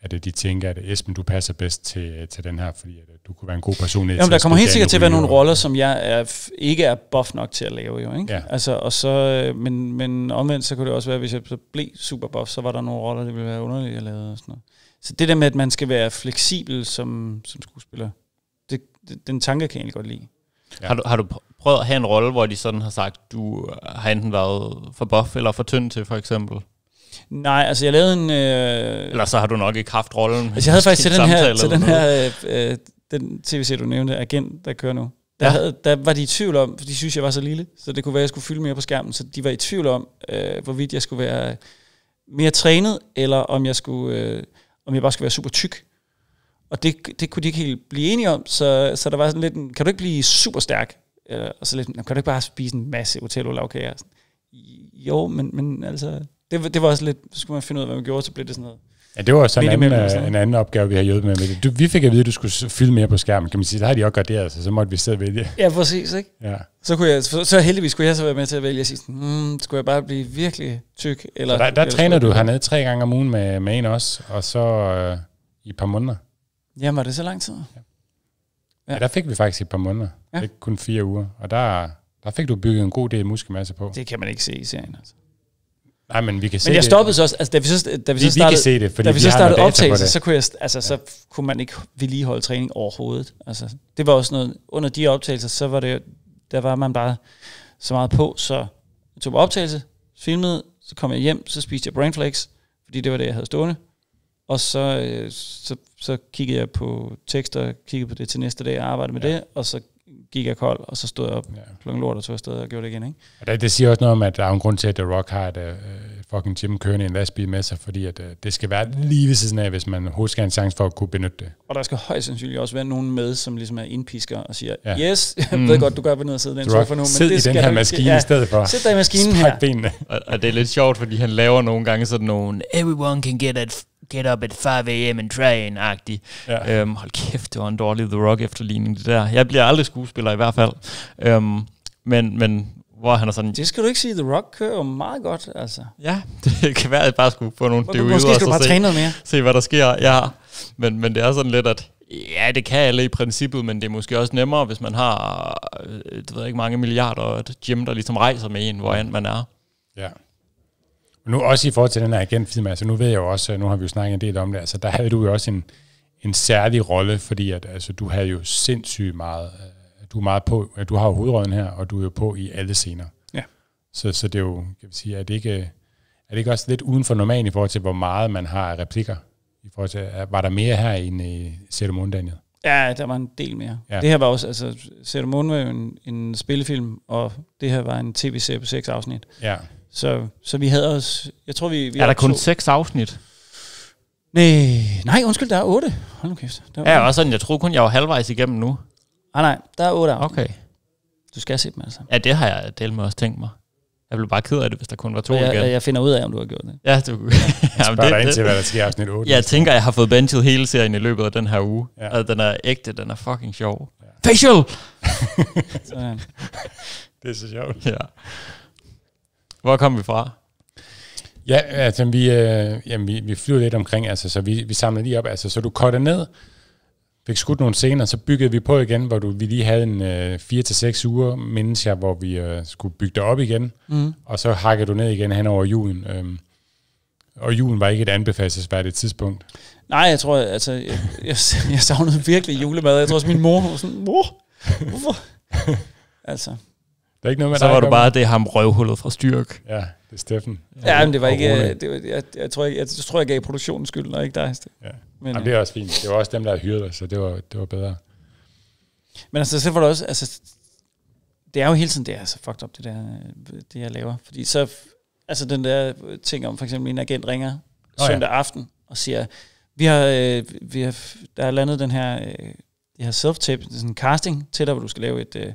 at øh, de tænker, at Esben, du passer bedst til, øh, til den her, fordi at øh, du kunne være en god person. Jamen, der kommer helt sikkert til at være nogle
roller, som jeg er, ikke er buff nok til at lave, jo. Ikke? Ja. Altså, og så, men, men omvendt, så kunne det også være, hvis jeg så blev super buff, så var der nogle roller, det ville være underligt at lave. Og sådan noget. Så det der med, at man skal være fleksibel som, som skuespiller, det, det, den tanke kan jeg egentlig godt lide. Ja. Har, du, har du
prøvet at have en rolle, hvor de sådan har sagt, du har enten været for buff eller for tynd til, for eksempel?
Nej, altså jeg lavede en...
Øh... Eller så har du nok ikke haft rollen. Altså jeg havde faktisk til den her, til den her
øh, øh, den tv-serie, du nævnte, Agent, der kører nu. Der, ja. havde, der var de i tvivl om, for de synes, jeg var så lille, så det kunne være, at jeg skulle fylde mere på skærmen, så de var i tvivl om, øh, hvorvidt jeg skulle være mere trænet, eller om jeg, skulle, øh, om jeg bare skulle være super tyk. Og det, det kunne de ikke helt blive enige om, så, så der var sådan lidt en, kan du ikke blive super stærk? Øh, og så lidt, kan du ikke bare spise en masse hotelolagkager? Jo, men, men altså, det, det var også lidt, så skulle man finde ud af, hvad man gjorde, så blev det sådan noget. Ja, det var også en anden, øh, en
anden opgave, vi har hjulpet med. Du, vi fik at vide, at du skulle fylde mere på skærmen, kan man sige. Der har de også graderet sig, så måtte vi sidde og vælge.
Ja, præcis, ikke? Ja. Så, kunne jeg, så, så heldigvis kunne jeg så være med til at vælge og sige, hmm, skulle jeg bare blive virkelig tyk? Eller, så der, der eller træner du hernede
tre gange om ugen med, med en også, og så øh, i et par måneder?
Jamen, var det så lang tid? Ja.
Ja. ja, der fik vi faktisk et par måneder. Ja. Ikke kun fire uger. Og der, der fik du bygget en god del muskelmasse
på. Det kan man ikke se i serien, altså. Nej, men vi kan se det. Men jeg stoppede så også, altså da vi så, da vi, vi så startede, vi kan se det, fordi da vi, vi så startede optagelsen, så, kunne jeg, altså, ja. så kunne man ikke vedligeholde træning overhovedet. Altså, det var også noget, under de optagelser, så var det, der var man bare så meget på, så jeg tog på optagelse, filmede, så kom jeg hjem, så spiste jeg brainflakes, fordi det var det, jeg havde stående. Og så, øh, så, så kiggede jeg på tekster, kiggede på det til næste dag og arbejdede med ja. det, og så gik jeg kold, og så stod jeg op ja. klokken lort og tog afsted og gjorde det igen. Ikke? Og
det, det siger også noget om, at der er en grund til, at The Rock har et øh, fucking Jim kørende i en lastbil med sig, fordi at, øh, det skal være lige ved siden af, hvis man overhovedet skal have en chance for at kunne benytte det.
Og der skal højst sandsynligt også være nogen med, som ligesom er indpisker og siger, ja. yes, jeg mm. ved godt, du gør ned at sidde i den sofa nu, men Sid det i skal den her maskine ja. i stedet for. Sid dig i maskinen her.
Benene. og, og, det er lidt sjovt, fordi han laver nogle gange sådan nogle,
everyone can get
at get up at 5 a.m. and train-agtig. Ja. Øhm, hold kæft, det var en dårlig The Rock-efterligning, det der. Jeg bliver aldrig skuespiller i hvert fald. Øhm, men, men hvor han er sådan...
Det skal du ikke sige, The Rock kører meget godt, altså. Ja,
det kan være, at jeg bare skulle få nogle Må, DUI'er. Måske skal du bare se, træne noget mere. Se, hvad der sker, ja. Men, men det er sådan lidt, at ja, det kan alle i princippet, men det er måske også nemmere, hvis man har, øh, det ved ikke, mange milliarder, og et gym, der ligesom rejser med en, hvor end man er.
Ja. nu også i forhold til den her agentfirma, altså nu ved jeg jo også, øh, nu har vi jo snakket en del om det, altså der havde du jo også en, en særlig rolle, fordi at, altså, du havde jo sindssygt meget øh, du er meget på, du har jo hovedrollen her, og du er jo på i alle scener. Ja. Så, så det er jo, kan vi sige, er det, ikke, er det ikke også lidt uden for normalen i forhold til, hvor meget man har replikker? I forhold til, var der mere her end i øh, Sættermund, Daniel?
Ja, der var en del mere. Ja. Det her var også, altså Sættermund var jo en, en spillefilm, og det her var en tv-serie på seks afsnit. Ja. Så, så vi havde også, jeg tror vi... vi er der kun to. seks afsnit? Nej, nej, undskyld, der er otte. Hold nu kæft. Der var ja, også sådan, jeg tror kun, jeg var halvvejs igennem nu. Nej, ah, nej, der er otte afsnit. Okay. Du skal se dem altså.
Ja, det har jeg delt med også tænkt mig. Jeg blev bare ked af det, hvis der kun var to jeg, igen. Jeg
finder ud af, om du har gjort det. Ja, du
ja. Jamen, det, dig ind til, hvad der sker i afsnit 8. Jeg tænker, jeg har fået benchet hele serien i løbet af den her uge. Ja. Altså, den er ægte, den er fucking sjov. Ja. Facial! Sådan. det er så sjovt. Ja.
Hvor kom vi fra? Ja, altså vi, øh, jamen, vi, vi flyver lidt omkring, altså, så vi, vi samler lige op. Altså, så du cutter ned, fik skudt nogle scener, så byggede vi på igen, hvor du, vi lige havde en øh, 4-6 uger, mindes jeg, hvor vi øh, skulle bygge det op igen, mm. og så hakkede du ned igen hen over julen. Øhm, og julen var ikke et anbefalesværdigt tidspunkt.
Nej, jeg tror, altså, jeg, jeg, jeg savnede virkelig julemad. Jeg tror også, min mor var sådan, mor, hvorfor? altså, er ikke
noget med så dig, var du bare, det ham røvhullet fra Styrk. Ja, det er Steffen. Ja, men det var ikke,
det var, jeg, jeg, tror, jeg, jeg, tror, jeg gav produktionen skyld, og ikke dig. Ja.
Men, Jamen, øh. det er også fint. Det var også dem, der hyret dig, så det var, det var bedre.
Men altså, så var det også, altså, det er jo hele tiden, det er så fucked up, det der, øh, det jeg laver. Fordi så, altså den der øh, ting om, for eksempel min agent ringer oh, søndag ja. aften og siger, vi har, øh, vi har, der er landet den her, øh, jeg har self-tape, sådan en casting til dig, hvor du skal lave et, øh,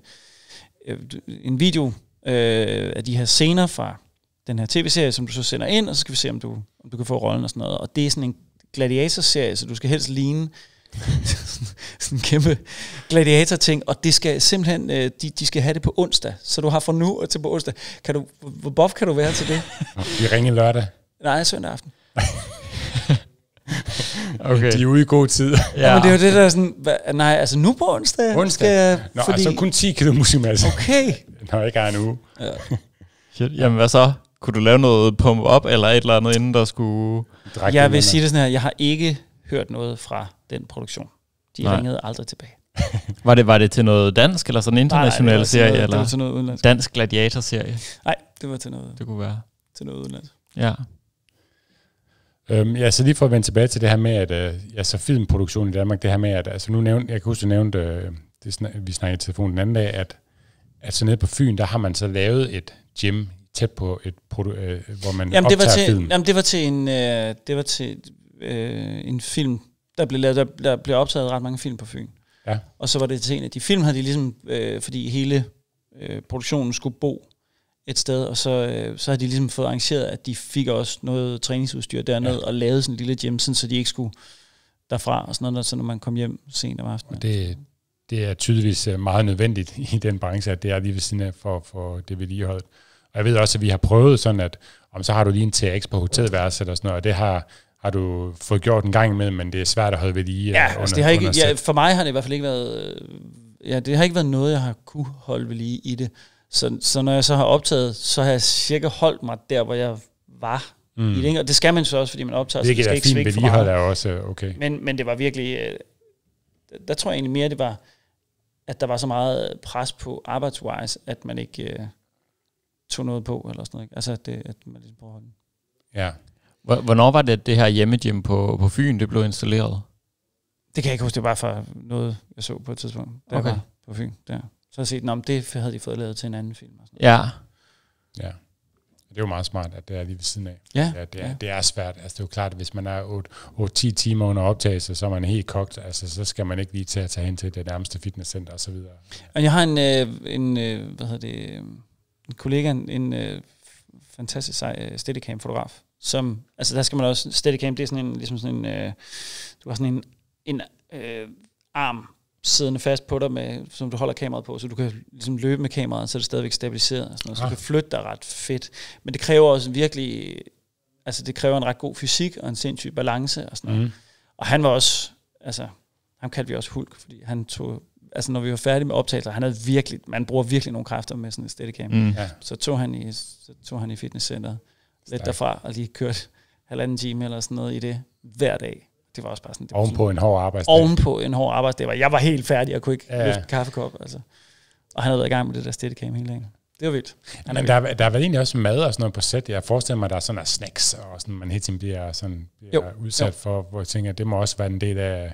Øh, en video øh, af de her scener fra den her tv-serie, som du så sender ind, og så skal vi se, om du, om du kan få rollen og sådan noget. Og det er sådan en gladiator-serie, så du skal helst ligne sådan en kæmpe gladiator-ting, og det skal simpelthen, øh, de, de skal have det på onsdag, så du har fra nu og til på onsdag. Kan du, hvor bof kan du være til det?
Vi ringer lørdag.
Nej, søndag aften.
okay. De er ude i god tid. Ja. ja, men det er jo det, der
er sådan, hva, nej, altså nu på onsdag? Onsdag? Skal jeg, Nå, altså fordi... altså kun 10 kilo musik, Altså. Okay. Nå, ikke er en uge. Ja.
jamen hvad så? Kunne du lave noget pump op eller et eller andet, inden der skulle... Drække jeg vil eller. sige
det sådan her, jeg har ikke hørt noget fra den produktion. De nej. ringede aldrig tilbage.
var, det, var det til noget dansk, eller sådan en international nej, serie? Noget, eller det var til noget udenlandsk. Dansk gladiator-serie?
Nej, det var til noget... Det kunne være. Til noget udenlandsk.
Ja. Øhm, ja, så
lige for at vende tilbage til det her med, at øh, så filmproduktion i Danmark, det her med, at altså nu nævnte, jeg kan huske, du nævnte, øh, det, snak, vi snakkede i telefonen den anden dag, at, at så nede på Fyn, der har man så lavet et gym tæt på et produ- øh, hvor man jamen, det var til, film.
Jamen det var til en, øh, det var til, øh, en film, der blev, lavet, der, der blev optaget ret mange film på Fyn. Ja. Og så var det til en af de film, havde de ligesom, øh, fordi hele øh, produktionen skulle bo et sted, og så, øh, så har de ligesom fået arrangeret, at de fik også noget træningsudstyr dernede, ja. og lavede sådan en lille gym, sådan, så de ikke skulle derfra, og sådan noget, så når man kom hjem sent om aftenen.
Og det, det er tydeligvis øh, meget nødvendigt i den branche, at det er lige ved siden af for, for det vedligehold. Og jeg ved også, at vi har prøvet sådan, at om så har du lige en TX på hotelværelset eller sådan noget, og det har, har du fået gjort en gang med, men det er svært at holde ved lige. Øh, ja, under, altså det har ikke, ja,
for mig har det i hvert fald ikke været, øh, ja, det har ikke været noget, jeg har kunne holde ved lige i det. Så, så når jeg så har optaget, så har jeg cirka holdt mig der, hvor jeg var mm. i det. Og det skal man så også, fordi man optager, det så det skal er ikke fint vedligehold er også øh, okay. Men, men det var virkelig, øh, der tror jeg egentlig mere, det var, at der var så meget pres på arbejdswise, at man ikke uh, tog noget på, eller sådan noget. Altså, det, at man ligesom prøver at holde.
Ja. Hvornår var det, at det her hjemmegym på, på Fyn, det blev installeret?
Det kan jeg ikke huske, det var bare for noget, jeg så på et tidspunkt. Der okay. var på Fyn, der så set, om det havde de fået lavet til en anden film. Og sådan noget. Ja.
Ja. Det er jo meget smart, at det er lige ved siden af. Ja, ja, det, er, ja. det er svært. Altså, det er jo klart, at hvis man er 8-10 timer under optagelse, så er man helt kogt. Altså, så skal man ikke lige til at tage hen til det nærmeste fitnesscenter osv.
Og jeg har en, øh, en øh, hvad hedder det, øh, en kollega, en øh, fantastisk sej øh, Steadicam-fotograf, som, altså der skal man også, Steadicam, det er sådan en, ligesom sådan en, øh, du har sådan en, en øh, arm siddende fast på dig, med, som du holder kameraet på, så du kan ligesom løbe med kameraet, så er det stadigvæk stabiliseret. Og sådan noget. Så du ah. kan flytte dig ret fedt. Men det kræver også virkelig, altså det kræver en ret god fysik og en sindssyg balance og sådan noget. Mm. Og han var også, altså ham kaldte vi også Hulk, fordi han tog, altså når vi var færdige med optagelser, han havde virkelig, man bruger virkelig nogle kræfter med sådan et steadicam. Mm. Ja. Så tog han i, så tog han i fitnesscenteret lidt derfra og lige kørte halvanden time eller sådan noget i det hver dag det var også bare sådan... Det ovenpå sådan, en hård arbejdsdag. Ovenpå en hård arbejdsdag. Var, jeg var helt færdig, og kunne ikke ja. løfte kaffekop. Altså. Og han havde været i gang med det der steadicam hele dagen. Det var vildt. Han Men der, vildt.
der er vel egentlig også mad og sådan noget på sæt. Jeg forestiller mig, at der er sådan der snacks, og sådan, man hele tiden bliver, sådan, bliver jo. udsat jo. for, hvor jeg tænker, at det må også være en del af...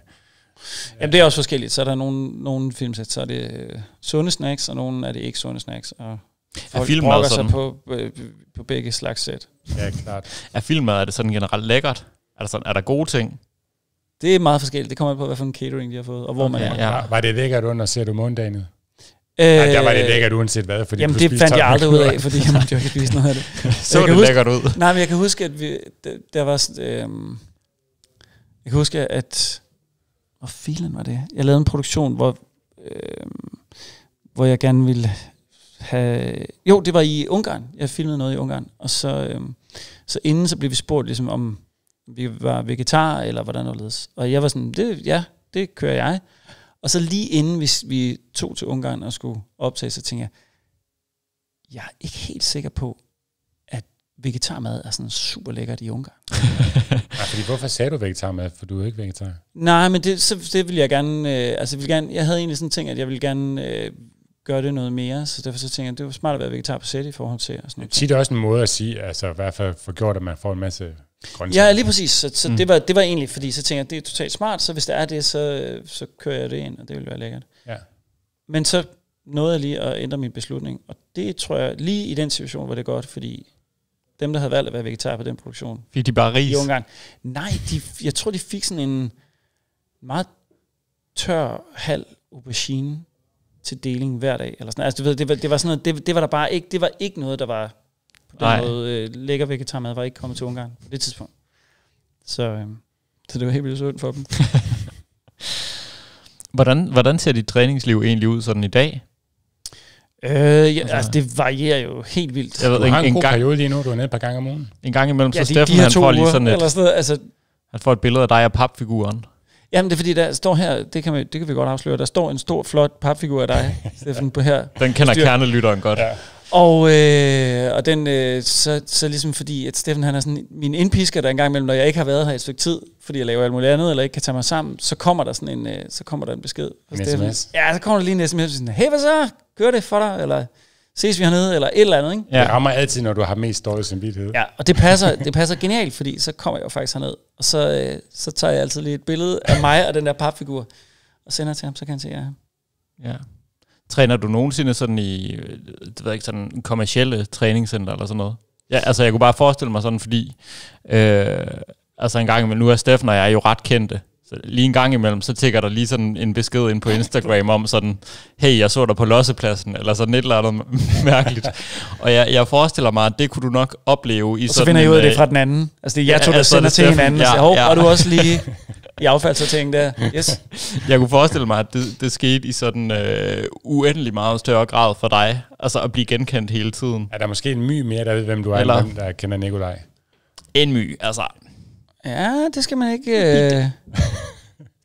Jamen, det er også forskelligt. Så er der nogle, nogle filmsæt, så er det øh, sunde snacks, og nogle er det ikke sunde snacks. Og folk er brokker sådan? på, øh, på begge slags sæt.
Ja, klart. er filmmad, er det sådan generelt lækkert? Er der, sådan, er der gode ting?
Det er meget forskelligt. Det kommer på, hvad for en catering de har fået, og hvor okay. man er. Ja. Var,
var det lækkert
under mandagen? Øh, ja, der var det lækkert uanset hvad, fordi jamen, det fandt jeg aldrig ud af, fordi jeg måtte jo ikke spise noget af det. så det huske, lækkert ud.
Nej, men jeg kan huske, at vi, der, der var... Øh, jeg kan huske, at... Hvor filen var det? Jeg lavede en produktion, hvor, øh, hvor jeg gerne ville have... Jo, det var i Ungarn. Jeg filmede noget i Ungarn. Og så, øh, så inden så blev vi spurgt, ligesom, om, vi var vegetar, eller hvordan det Og jeg var sådan, det, ja, det kører jeg. Og så lige inden vi, vi tog til Ungarn og skulle optage, så tænkte jeg, jeg er ikke helt sikker på, at vegetarmad er sådan super lækkert i Ungarn.
ja, fordi hvorfor sagde du vegetarmad? For du er ikke vegetar.
Nej, men det, så, det ville jeg gerne... Øh, altså, jeg, ville gerne, jeg havde egentlig sådan ting, at jeg ville gerne... Øh, gøre det noget mere, så derfor så tænker jeg, det var smart at være vegetar på sæt i forhold til. Og sådan
det er også en måde at sige, altså i hvert fald for gjort, at man får en masse grøntsager. Ja, lige præcis. Så, så mm. det,
var, det var egentlig, fordi så tænker jeg, det er totalt smart, så hvis det er det, så, så kører jeg det ind, og det ville være lækkert. Ja. Men så nåede jeg lige at ændre min beslutning, og det tror jeg, lige i den situation var det godt, fordi dem, der havde valgt at være vegetar på den produktion. Fik de bare ris? gang. Nej, de, jeg tror, de fik sådan en meget tør halv aubergine til deling hver dag. Eller sådan. Altså, du ved, det, var, det var sådan noget, det, det, var der bare ikke, det var ikke noget, der var Nej. noget øh, lækker vegetarmad var ikke kommet til Ungarn på det tidspunkt. Så, øh, så det var helt vildt sundt for dem.
hvordan, hvordan ser dit træningsliv egentlig ud sådan i dag?
Øh, ja, altså, altså det varierer jo helt vildt.
Jeg ved, du en, har en, en god gang,
periode lige nu, du er nede et par gange om ugen. En gang imellem, ja, så de, Steffen, de han får lige sådan et, eller sådan altså,
han får et billede af dig og papfiguren.
Jamen, det er fordi, der står her, det kan, vi, det kan vi godt afsløre, der står en stor, flot papfigur af dig, Steffen, på her. Den kender kernelytteren godt. Ja. Og, øh, og den, øh, så, så ligesom fordi, at Steffen han er sådan min indpisker, der engang imellem, når jeg ikke har været her i et stykke tid, fordi jeg laver alt muligt andet, eller ikke kan tage mig sammen, så kommer der sådan en, øh, så kommer der en besked. En Steffen. SMS. Ja, så kommer der lige en sms, sådan, hey, hvad så? Kører det for dig? Eller ses vi hernede? Eller et eller andet, ikke? Ja, det rammer
altid, når du har mest dårlig samvittighed. Ja, og det passer,
det passer genialt, fordi så kommer jeg jo faktisk herned, og så, øh, så tager jeg altid lige et billede af mig og den der papfigur, og sender til ham, så kan han se, ja.
Ja. Træner du nogensinde sådan i, det ved jeg ikke, sådan kommersielle træningscenter eller sådan noget? Ja, altså jeg kunne bare forestille mig sådan, fordi, øh, altså en gang imellem, nu er Steffen og jeg jo ret kendte, så lige en gang imellem, så tigger der lige sådan en besked ind på Instagram om sådan, hey, jeg så dig på lossepladsen, eller sådan et eller andet mærkeligt. og jeg, jeg forestiller mig, at det kunne du nok opleve i og sådan så finder jeg ud af det øh, fra den anden. Altså det er jeg ja, tog, der altså, sender til hinanden. Ja, så, ja. og du også lige... i affaldssorteringen der. Yes. Jeg kunne forestille mig, at det, det skete i sådan øh, uendelig meget større grad for dig, altså at blive genkendt hele tiden. Er der måske en my mere, der ved, hvem du er, Eller... end der kender Nikolaj? En my, altså.
Ja, det skal man ikke... Øh...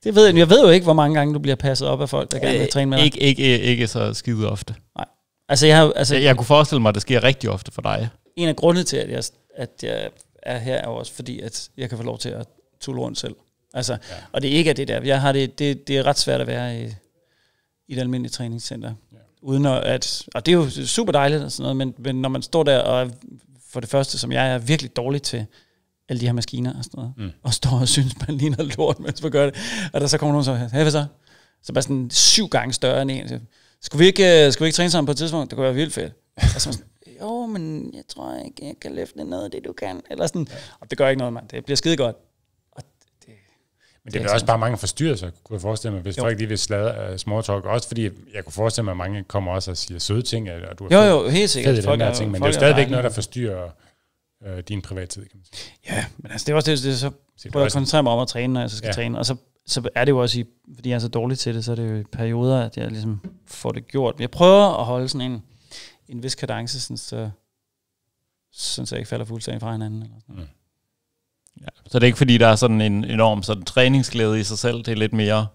Det ved jeg, jeg ved jo ikke, hvor mange gange du bliver passet op af folk, der gerne vil øh, træne med dig. Ikke, ikke, ikke så skide ofte. Nej. Altså, jeg, har, altså, jeg, jeg kunne forestille mig, at det sker rigtig ofte for dig. En af grundene til, at jeg, at jeg er her, er også fordi, at jeg kan få lov til at tulle rundt selv. Altså, ja. Og det ikke er det der. Jeg har det, det, det er ret svært at være i, i et almindeligt træningscenter. Ja. Uden at, og det er jo super dejligt og sådan noget, men, men når man står der og for det første, som jeg er virkelig dårlig til, alle de her maskiner og sådan noget, mm. og står og synes, man ligner lort, mens man gør det. Og der så kommer nogen så, siger, hey, hvad så? Så bare sådan syv gange større end en. Skal skulle vi ikke, øh, skulle vi ikke træne sammen på et tidspunkt? Det kunne være vildt fedt. Og så sådan, jo, men jeg tror ikke, jeg kan løfte noget af det, du kan. Eller sådan, og det gør ikke noget, mand. Det bliver skide godt.
Men det er altså- også bare mange forstyrrelser, kunne jeg forestille mig, hvis jo. folk lige vil slade uh, small talk. Også fordi, jeg kunne forestille mig, at mange kommer også og siger søde ting, og du er jo, jo, helt sikkert. fed i den der ting, men det er jo stadigvæk noget, der forstyrrer uh, din privattid. Kan man sige.
Ja, men altså det er også det, det så prøver jeg at koncentrere mig om at træne, når jeg så skal ja. træne. Og så, så er det jo også, i, fordi jeg er så dårlig til det, så er det jo i perioder, at jeg ligesom får det gjort. Men jeg prøver at holde sådan en, en vis kadence, sådan, så, sådan, så jeg ikke falder fuldstændig fra hinanden. Eller sådan. Mm.
Så det er ikke fordi, der er sådan en enorm sådan træningsglæde i sig selv, det er lidt mere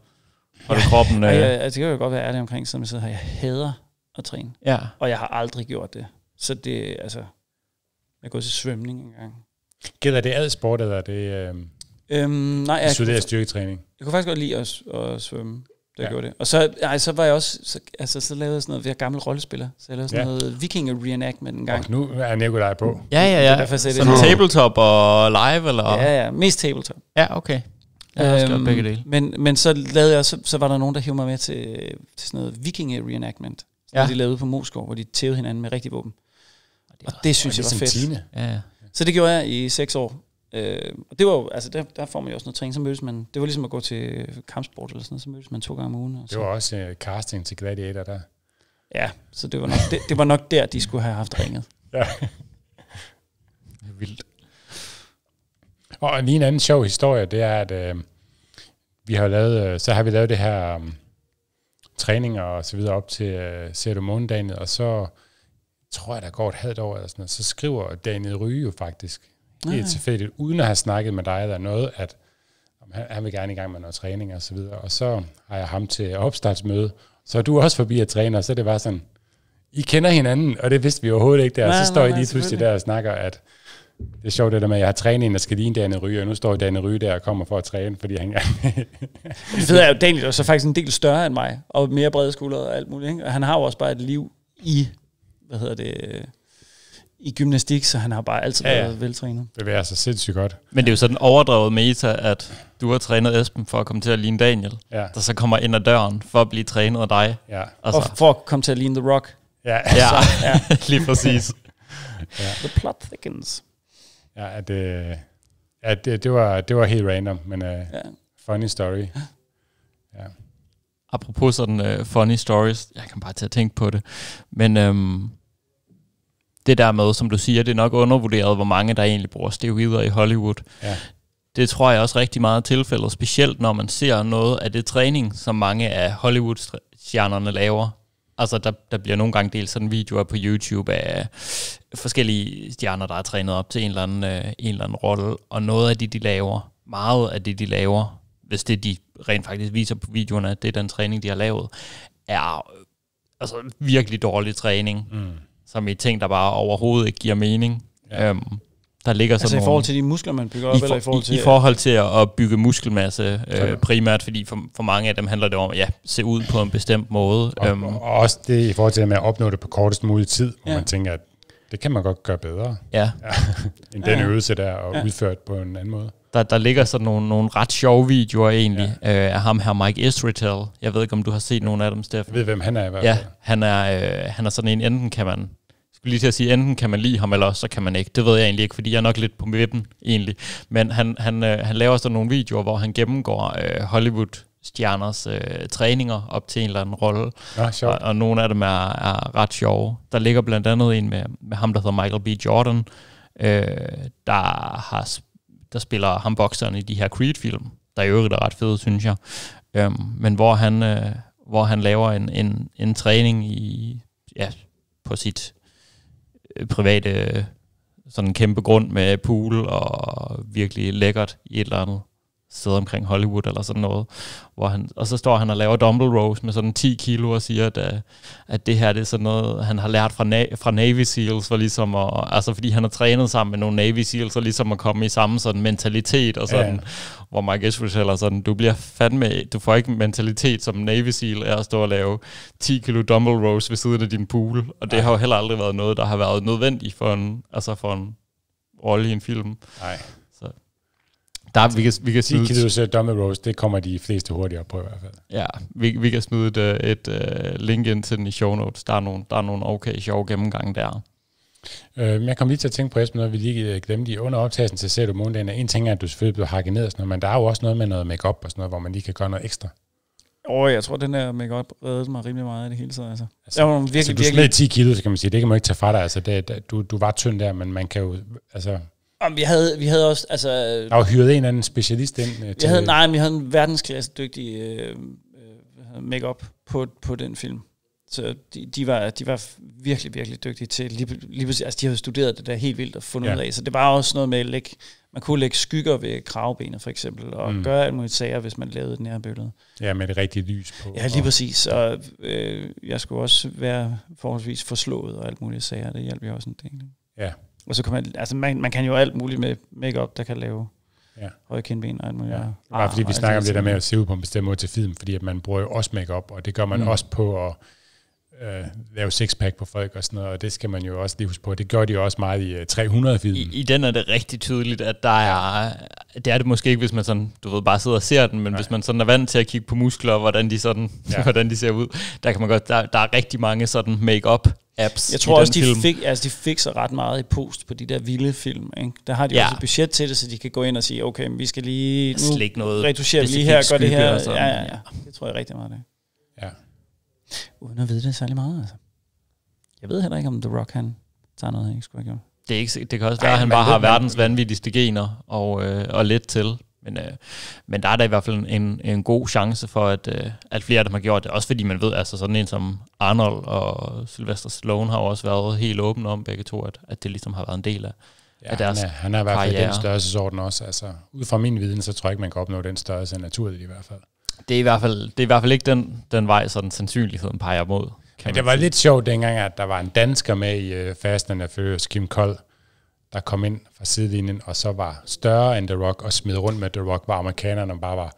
for ja. kroppen... Ja, øh. Jeg,
altså, det kan jo godt være ærlig omkring, som jeg sidder jeg hader at træne. Ja. Og jeg har aldrig gjort det. Så det, altså, jeg går til svømning engang. Gælder det sport, eller er det øh, øhm, nej, jeg studerer kunne, styrketræning? Jeg kunne faktisk godt lide at, at svømme. Det ja. gjorde det. Og så, ej, så var jeg også, så, altså, så lavede jeg sådan noget, jeg gamle rollespiller, så jeg lavede sådan ja. noget viking reenactment en gang. Og nu er Nikolaj på. Ja, ja, ja. Det derfor, så sådan
tabletop og live, eller? Ja, ja,
mest tabletop. Ja, okay. Jeg har øhm, begge dele. Men, men så, lavede jeg, så, så var der nogen, der hævde mig med til, til sådan noget viking reenactment Ja. de lavede på Moskov, hvor de tævede hinanden med rigtig våben. Og det, og det synes og jeg var fedt. Ja, ja. Så det gjorde jeg i seks år. Øh, og det var jo, altså der, der får man jo også noget træning, så mødtes man, det var ligesom at gå til kampsport eller sådan noget, så mødtes man to gange om ugen. Og det var
også uh, casting til Gladiator der. Ja,
så det var, nok, det, det var nok der, de skulle have haft ringet. Ja.
Vildt. Og lige en anden sjov historie, det er, at øh, vi har lavet, øh, så har vi lavet det her um, træning og så videre op til øh, Sætter og så tror jeg, der går et halvt år eller sådan noget, så skriver Daniel Ryge jo faktisk det er tilfældigt, uden at have snakket med dig eller noget, at han vil gerne i gang med noget træning og så videre. Og så har jeg ham til opstartsmøde, så er du også forbi at træne, og så er det bare sådan, I kender hinanden, og det vidste vi overhovedet ikke der. Nej, så står nej, I lige pludselig der og snakker, at det er sjovt det der med, at jeg har trænet en, der skal ligne Daniel Ryge, og nu står Danne Ryge der og kommer for at træne, fordi han er... Det fede er jo,
Daniel er så faktisk en del større end mig, og mere brede skuldre og alt muligt. Ikke? Og han har jo også bare et liv i, hvad hedder det, i gymnastik, så han har bare altid ja, ja. været veltrænet.
Det er altså sindssygt godt. Men det er jo sådan overdrevet meta, at du har trænet Esben for at komme til at ligne Daniel, ja. der så kommer ind ad døren for at blive trænet af dig.
Ja. så. Og for at komme til at ligne The Rock. Ja, ja. Så, ja. lige præcis. ja. The plot thickens.
Ja, at, øh, at det, det, var, det var helt random, men øh, ja. funny story.
Ja. Apropos sådan uh, funny stories, jeg kan bare til at tænke på det, men øhm, det der med, som du siger, det er nok undervurderet, hvor mange der egentlig bruger steroider i Hollywood. Ja. Det tror jeg også rigtig meget er tilfældet, specielt når man ser noget af det træning, som mange af Hollywood-stjernerne laver. Altså, der, der bliver nogle gange delt sådan videoer på YouTube af forskellige stjerner, der er trænet op til en eller anden, øh, en eller anden rolle, og noget af det, de laver, meget af det, de laver, hvis det, de rent faktisk viser på videoerne, det er den træning, de har lavet, er øh, altså virkelig dårlig træning. Mm som i ting, der bare overhovedet ikke giver mening. Ja. Øhm, der ligger altså sådan i forhold til de muskler, man bygger op, i for, eller i forhold til... I, i forhold til at, at bygge muskelmasse øh, okay. primært, fordi for, for mange af dem handler det om at ja, se ud på en bestemt måde. Og, øhm. og
også det i forhold til med at opnå det på kortest mulig tid, hvor ja. man
tænker, at det kan man godt gøre bedre, ja. Ja, end den ja. øvelse der, og ja. udført på en anden måde. Der, der ligger sådan nogle, nogle ret sjove videoer egentlig, ja. øh, af ham her, Mike Israel. Jeg ved ikke, om du har set nogen af dem, Steffen. Jeg ved, hvem han er i hvert fald. Ja, han er, øh, han er sådan en, enten kan man skulle lige til at sige, enten kan man lide ham, eller så kan man ikke. Det ved jeg egentlig ikke, fordi jeg er nok lidt på vippen egentlig. Men han, han, øh, han laver sådan nogle videoer, hvor han gennemgår øh, Hollywood stjerners øh, træninger op til en eller anden rolle. Ja, og, og nogle af dem er, er ret sjove. Der ligger blandt andet en med, med ham, der hedder Michael B. Jordan, øh, der, har, der spiller ham bokseren i de her Creed-film, der i øvrigt er ret fede, synes jeg. Øh, men hvor han, øh, hvor han laver en, en, en træning i, ja, på sit private øh, sådan kæmpe grund med pool og virkelig lækkert i et eller andet sted omkring Hollywood eller sådan noget. Hvor han, og så står han og laver dumbbell rows med sådan 10 kilo og siger, at, øh, at det her det er sådan noget, han har lært fra, Na- fra Navy Seals, for ligesom at, altså fordi han har trænet sammen med nogle Navy Seals, og ligesom at komme i samme sådan mentalitet og sådan, yeah. hvor Mike Esch eller sådan, du bliver fandme, du får ikke mentalitet som Navy Seal er at stå og lave 10 kilo dumbbell rows ved siden af din pool, og det ja. har jo heller aldrig været noget, der har været nødvendigt for en, altså for en rolle i en film. Nej. Der, vi kan, vi kan 10 smide 10 kilos
dummy Rose, det kommer de fleste hurtigere på i hvert fald. Ja,
vi, vi kan smide et, øh, et, et øh, link ind til den i show notes. Der er nogle, der er nogle okay sjove gennemgange der.
Øh, jeg kom lige til at tænke på, Esben, noget vi lige øh, glemte i under optagelsen til Sæt Måndagen. En ting er, at du selvfølgelig bliver hakket ned og sådan noget, men der er jo også noget med noget makeup og sådan noget, hvor man lige kan gøre noget ekstra.
Åh, oh, jeg tror, den der makeup reddede mig rimelig meget i det hele taget. Altså. Altså, virkelig, altså, du virkelig... smed 10
kilo, så kan man sige. Det kan man ikke tage fra dig. Altså, det, det, du, du var tynd der, men man kan jo... Altså,
om vi havde, vi havde også... Altså, der var hyret en
eller anden specialist ind. Øh, til... Jeg havde,
nej, men vi havde en verdensklasse dygtig øh, øh make-up på, på den film. Så de, de, var, de var virkelig, virkelig dygtige til, lige, lige altså de havde studeret det der helt vildt og fundet ja. ud af. Så det var også noget med at lægge, man kunne lægge skygger ved kravbenet for eksempel, og mm. gøre alt muligt sager, hvis man lavede den her billede.
Ja, med det rigtige lys på. Ja, lige
præcis. Og øh, jeg skulle også være forholdsvis forslået og alt muligt sager, det hjalp jo også en del. Ja. Og så kan man, altså man, man kan jo alt muligt med makeup, der kan lave ja. høje kindben og alt muligt. Ja. Bare ah, fordi vi snakker om det der med at
se ud på en bestemt måde til film, fordi at man bruger jo også makeup, og det gør man mm. også på at øh, lave sexpack på folk og sådan noget, og det skal man jo også lige huske på. Det gør de jo også
meget i øh, 300 filmen I, I den er det rigtig tydeligt, at der er, det er det måske ikke, hvis man sådan, du ved, bare sidder og ser den, men Nej. hvis man sådan er vant til at kigge på muskler og hvordan de, sådan, ja. hvordan de ser ud, der kan man godt, der, der er rigtig mange sådan make-up apps Jeg tror også, de, film.
Fik, altså, de fik så ret meget i post på de der vilde film. Ikke? Der har de ja. også et budget til det, så de kan gå ind og sige, okay, men vi skal lige... Nu noget. Retusere lige her, gør det her. Ja, ja, ja. Det tror jeg rigtig meget, det. Ja. Uden at vide det særlig meget, altså. Jeg ved heller ikke, om The Rock, han tager noget, han ikke skulle have gjort.
Det, er ikke, det kan også være, at han bare har verdens vanvittigste gener og, øh, og lidt til. Men, øh, men der er da i hvert fald en, en god chance for, at, øh, at flere af dem har gjort det. Også fordi man ved, at altså sådan en som Arnold og Sylvester Sloan har også været helt åben om begge to, at, at det ligesom har været en del af, ja, af deres han er, han er i hvert fald i den
størrelsesorden også. Altså, ud fra min viden, så tror jeg ikke, man kan opnå den størrelse naturligt i hvert fald.
Det er i hvert fald, det er i hvert fald ikke den, den vej, sådan sandsynligheden
peger mod. Men det var sige. lidt sjovt dengang, at der var en dansker med i uh, Fast and Furious, Kim Kold, der kom ind fra sidelinjen, og så var større end The Rock, og smed rundt med The Rock, hvor amerikanerne bare var,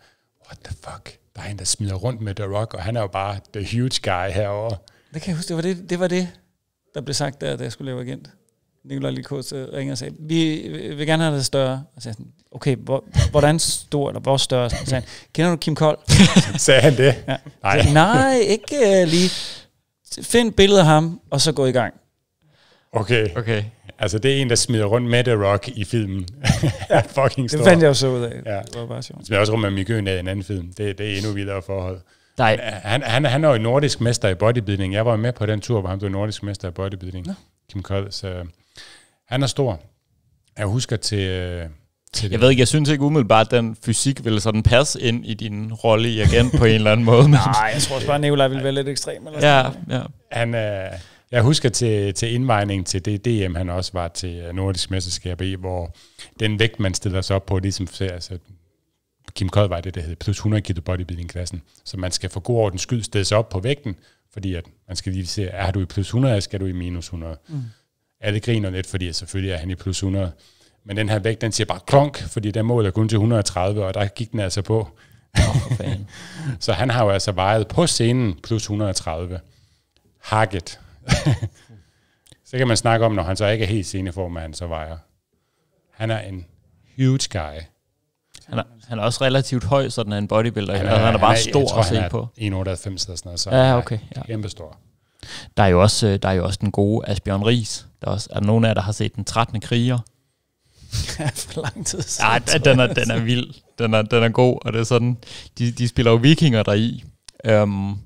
what the fuck, der er en, der smider rundt med The Rock, og han er jo bare the huge guy herover.
Det kan jeg huske, det var det, det, var det der blev sagt der, da jeg skulle lave agent. Nikolaj Likos ringer og sagde, vi vil gerne have det større. Og så sådan, okay, hvor, hvordan stor, eller hvor større, sagde han, kender du Kim Kold? sagde han det? Ja. Nej. Så, nej, ikke uh, lige. Find billedet af ham, og så gå i gang. Okay. okay.
Altså, det er en, der smider rundt med The Rock i filmen.
Ja, fucking stor. Det fandt jeg jo så ud af. Ja. Det var bare sjovt.
Smider også rundt med Mikøen i en anden film. Det, det er endnu vildere forhold. Nej. Øh, han, han, han er jo nordisk mester i bodybuilding. Jeg var med på den tur, hvor han blev nordisk mester i bodybuilding. Nå. Kim Kold. Så øh, han er stor.
Jeg husker til til det. Jeg ved ikke, jeg synes ikke umiddelbart, at den fysik ville sådan passe ind i din rolle i agent på en eller anden måde.
Nej, jeg tror
også bare, at Nicolaj ville være lidt ekstrem. Eller ja, sådan.
ja. Han, øh, jeg husker til, til indvejningen til det DM, han også var til øh, Nordisk Mesterskab i, hvor den vægt, man stiller sig op på, ligesom altså, Kim Kod var det, der hedder, plus 100 kilo bodybuilding-klassen. Så man skal for god ordens skyld stille sig op på vægten, fordi at man skal lige se, er du i plus 100, eller skal du i minus 100? Mm. Alle griner lidt, fordi selvfølgelig er han i plus 100 men den her vægt, den siger bare klonk, fordi den er kun til 130, og der gik den altså på. Oh, så han har jo altså vejet på scenen plus 130. Hakket. så kan man snakke om, når han så ikke er helt sceneform, at han så vejer. Han er en huge guy.
Han er, han er også relativt høj, sådan en bodybuilder. Han er, han er bare han er, stor tror, at se på. 1,98 eller sådan noget, så ja, okay, ja. kæmpe stor. Der er, jo også, øh, der er jo også den gode Asbjørn Ries. Der er, også, er der nogen af jer, der har set Den 13. kriger?
for lang tid siden. Ja, den er, den er vild.
Den er, den er god, og det er sådan, de, de spiller jo vikinger deri. Um,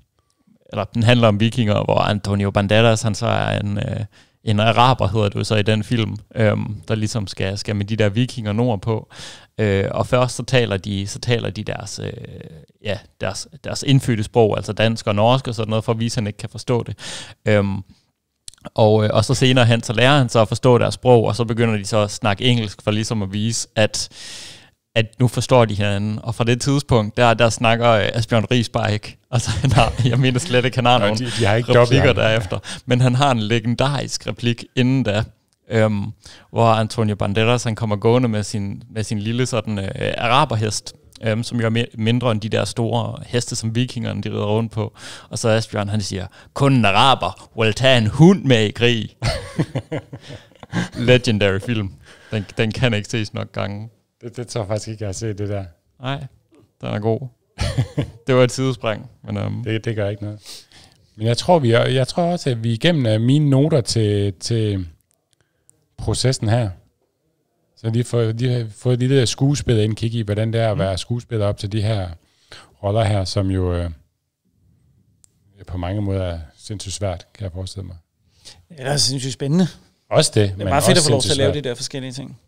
eller den handler om vikinger, hvor Antonio Banderas, han så er en, øh, en araber, hedder det så i den film, øhm, der ligesom skal, skal med de der vikinger nordpå. Øh, og først så taler de, så taler de deres, øh, ja, deres, deres indfødte sprog, altså dansk og norsk og sådan noget, for at vise, at han ikke kan forstå det. Øh, og, øh, og så senere hen, så lærer han så at forstå deres sprog, og så begynder de så at snakke engelsk for ligesom at vise, at at nu forstår de hinanden. Og fra det tidspunkt, der, der snakker øh, Asbjørn Ries bare ikke. Altså, han har, jeg mener slet ikke, han har nogen de, de har ikke replikker job, Men han har en legendarisk replik inden da, øhm, hvor Antonio Banderas han kommer gående med sin, med sin lille sådan, øh, araberhest, øhm, som jo er mere, mindre end de der store heste, som vikingerne de rider rundt på. Og så Asbjørn, han siger, kun en araber vil tage en hund med i krig. Legendary film. Den, den kan ikke ses nok gange. Det, det tror jeg faktisk ikke, jeg har set
det der. Nej,
den er god. det var et sidespring. Men, um... det, det gør ikke noget.
Men jeg tror, vi er, jeg tror også, at vi igennem øh, mine noter til, til processen her. Så de, får, de har fået et lille ind, indkig i, hvordan det er at mm. være skuespiller op til de her roller her, som jo øh, øh på mange
måder er sindssygt svært, kan jeg forestille mig.
det er sindssygt spændende. Også det. Det er bare fedt at få lov til at lave de der forskellige ting.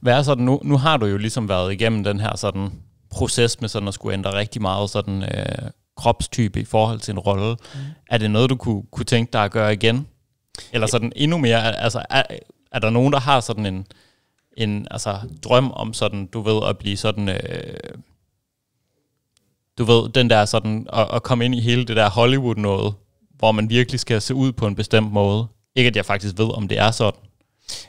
Hvad er sådan, nu, nu har du jo ligesom været igennem den her sådan proces med sådan at skulle ændre rigtig meget sådan øh, kropstype i forhold til en rolle. Mm. Er det noget, du kunne, kunne tænke dig at gøre igen? Eller sådan endnu mere, altså er, er der nogen, der har sådan en, en altså, drøm om sådan, du ved, at blive sådan... Øh, du ved, den der sådan, at, at komme ind i hele det der Hollywood-noget, hvor man virkelig skal se ud på en bestemt måde. Ikke at jeg faktisk ved, om det er sådan.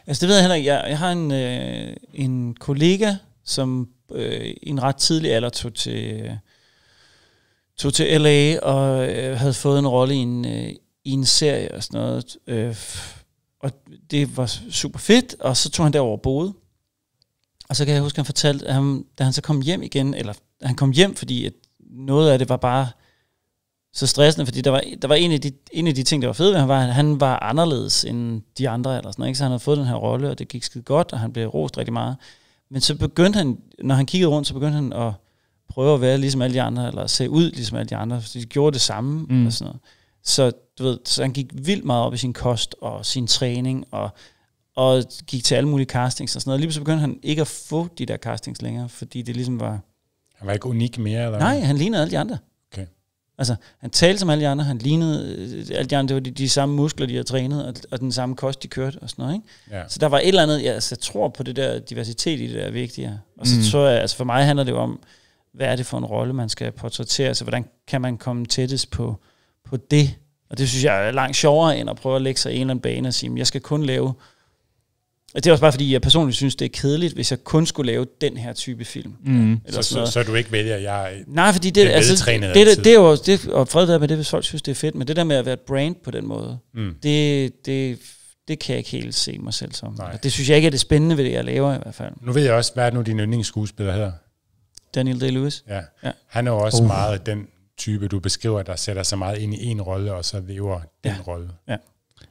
Altså det ved jeg heller ikke. Jeg, jeg har en, øh, en kollega, som øh, i en ret tidlig alder tog til, øh, tog til LA og øh, havde fået en rolle i en, øh, i en serie og sådan noget. Øh, og det var super fedt, og så tog han derover og boede. Og så kan jeg huske, at han fortalte, at han, da han så kom hjem igen, eller han kom hjem, fordi at noget af det var bare så stressende, fordi der var, der var en, af de, en af de ting, der var fede ved ham, var, at han var anderledes end de andre, eller sådan, noget, ikke? så han havde fået den her rolle, og det gik skide godt, og han blev rost rigtig meget. Men så begyndte han, når han kiggede rundt, så begyndte han at prøve at være ligesom alle de andre, eller se ud ligesom alle de andre, fordi de gjorde det samme, mm. og sådan noget. Så, du ved, så han gik vildt meget op i sin kost og sin træning, og, og gik til alle mulige castings og sådan noget. Lige så begyndte han ikke at få de der castings længere, fordi det ligesom var... Han var ikke unik mere? Eller? Nej, han lignede alle de andre. Okay. Altså, han talte som alle de andre, han lignede øh, alle de andre, det var de, de samme muskler, de havde trænet, og, og den samme kost, de kørte og sådan noget, ikke? Ja. Så der var et eller andet, ja, altså, jeg tror på det der diversitet i det, der er vigtigere. Og så mm. tror jeg, altså for mig handler det jo om, hvad er det for en rolle, man skal portrættere, altså hvordan kan man komme tættest på på det. Og det synes jeg er langt sjovere, end at prøve at lægge sig i en eller anden bane og sige, jeg skal kun lave... Og det er også bare fordi, jeg personligt synes, det er kedeligt, hvis jeg kun skulle lave den her type film. Mm. Eller så, så, så, du ikke vælger, at
jeg Nej, fordi det, altså, det, det, det, er
jo, det, og fred med det, hvis folk synes, det er fedt, men det der med at være et brand på den måde, mm. det, det, det kan jeg ikke helt se mig selv som. Nej. Og det synes jeg ikke er det spændende ved det, jeg laver i hvert fald.
Nu ved jeg også, hvad er nu din yndlingsskuespiller hedder? Daniel Day-Lewis. Ja. ja. Han er jo også uh. meget den type, du beskriver, der sætter sig meget ind i en rolle, og så lever ja. den rolle. Ja.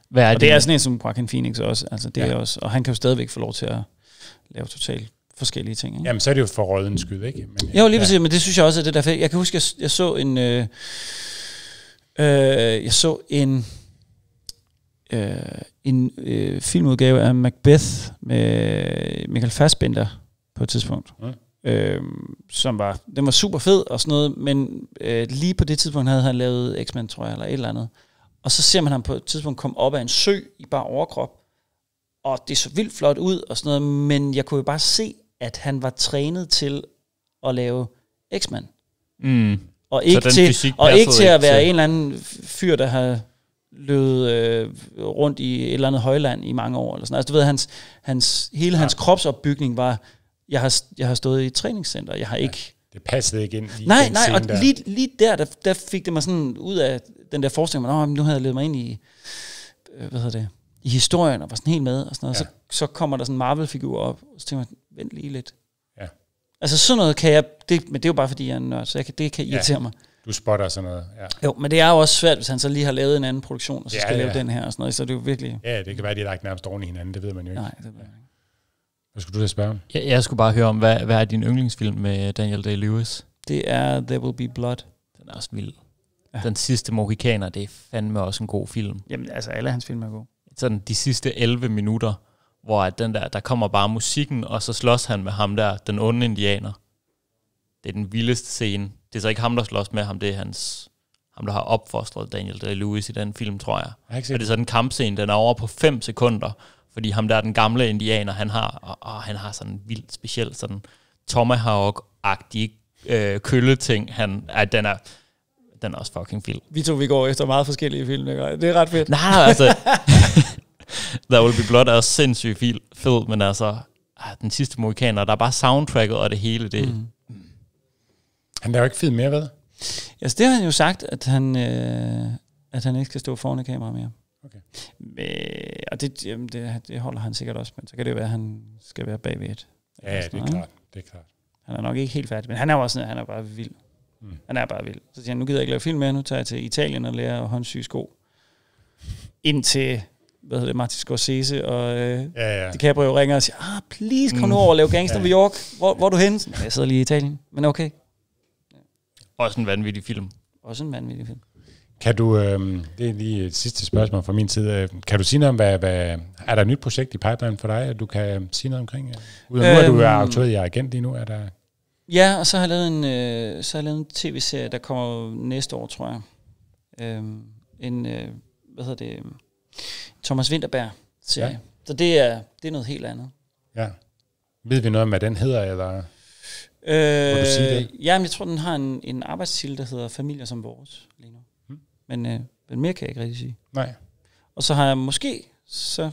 Hvad er og det, det er sådan
en som Joaquin Phoenix også, altså det ja. er også, og han kan jo stadigvæk få lov til at lave totalt forskellige ting. Ikke?
Jamen, så er det jo for rollen skyld, ikke?
Men, jo, lige ja. men det synes jeg også er det der fedt. Jeg kan huske, jeg, jeg så en... Øh, øh, jeg så en... Øh, en øh, filmudgave af Macbeth med Michael Fassbender på et tidspunkt. Mm øh, som var, den var super fed og sådan noget, men øh, lige på det tidspunkt havde han lavet X-Men, tror jeg, eller et eller andet. Og så ser man ham på et tidspunkt komme op af en sø i bare overkrop, og det så vildt flot ud og sådan noget, men jeg kunne jo bare se, at han var trænet til at lave X-Men. Mm. Og ikke, til, og ikke til at være til. en eller anden fyr, der har løbet øh, rundt i et eller andet højland i mange år. Eller sådan. Altså, du ved, hans, hans, hele ja. hans kropsopbygning var jeg har, jeg har stået i et træningscenter. Jeg har ja, ikke... Det passede ikke ind i Nej, den nej, scene og der. Lige, lige der, der, der fik det mig sådan ud af den der forestilling, at nu havde jeg ledet mig ind i, øh, hvad hedder det, i historien, og var sådan helt med, og sådan noget. Ja. Så, så kommer der sådan en Marvel-figur op, og så tænker man, vent lige lidt. Ja. Altså sådan noget kan jeg, det, men det er jo bare fordi, jeg er en nørd, så jeg kan, det kan irritere ja. mig. Du spotter sådan noget, ja. Jo, men det er jo også svært, hvis han så lige har lavet en anden produktion, og så ja, skal ja. lave den her og sådan noget, så det er jo virkelig... Ja, det kan være, de har lagt nærmest oven i hinanden, det ved man jo ikke. Nej, det ved jeg ikke.
Hvad skulle du da spørge om? Jeg, jeg skulle bare høre om, hvad, hvad er din yndlingsfilm med Daniel Day-Lewis? Det er There Will Be Blood. Den er også vild. Ja. Den sidste Mohikaner, det er fandme også en god film.
Jamen, altså alle hans film er
gode. Sådan de sidste 11 minutter, hvor at den der, der kommer bare musikken, og så slås han med ham der, den onde indianer. Det er den vildeste scene. Det er så ikke ham, der slås med ham, det er hans, ham, der har opfostret Daniel Day-Lewis i den film, tror jeg. jeg og det er sådan en kampscene, den er over på 5 sekunder, fordi ham der, den gamle indianer, han har, og, og han har sådan en vildt speciel sådan tomahawk-agtig øh, kølle-ting. Han, ja, den er, den er også fucking vild.
Vi to, vi går efter meget forskellige film, ikke? Det er ret fedt. Nej, altså...
der Will Be Blood er også sindssygt fed, men altså... Ah, den sidste Mohikaner, der er bare soundtracket og det hele, det... Mm.
Han jo ikke fed mere, hvad? Altså, det har han jo sagt, at han, øh, at han ikke skal stå foran kamera mere. Okay. Øh, og det, jamen, det, det holder han sikkert også, men så kan det jo være, at han skal være bagved et. Ja, ja det er noget. klart. Det er klart. Han er nok ikke helt færdig, men han er jo også sådan, han er bare vild. Mm. Han er bare vild. Så siger han, nu gider jeg ikke lave film mere, nu tager jeg til Italien og lærer at håndsy sko. til, hvad hedder det, Martin Scorsese, og øh, ja, ja. DiCaprio ringer og siger, ah, please, kom nu mm. over og lave Gangster ja. New York. Hvor, hvor er du henne? Så, jeg sidder lige i Italien, men okay. Ja. Også en vanvittig film. Også en vanvittig film.
Kan du, øh, det er lige et sidste spørgsmål fra min side, øh, kan du sige noget om, hvad, hvad, er der et nyt projekt i pipeline for dig, at du kan øh, sige noget omkring? Øh? Udover øhm, nu er du jo i agent lige nu, er der...
Ja, og så har jeg lavet en, øh, så har jeg lavet en tv-serie, der kommer næste år, tror jeg. Øh, en, øh, hvad hedder det, øhm, Thomas Winterberg serie. Ja. Så det er, det er noget helt andet.
Ja. Ved vi noget om, hvad den hedder, eller... Øh, du sige det?
Jamen, jeg tror, den har en, en arbejdstil, der hedder Familier som vores lige nu. Men, øh, men mere kan jeg ikke rigtig sige. Nej. Og så har jeg måske, så,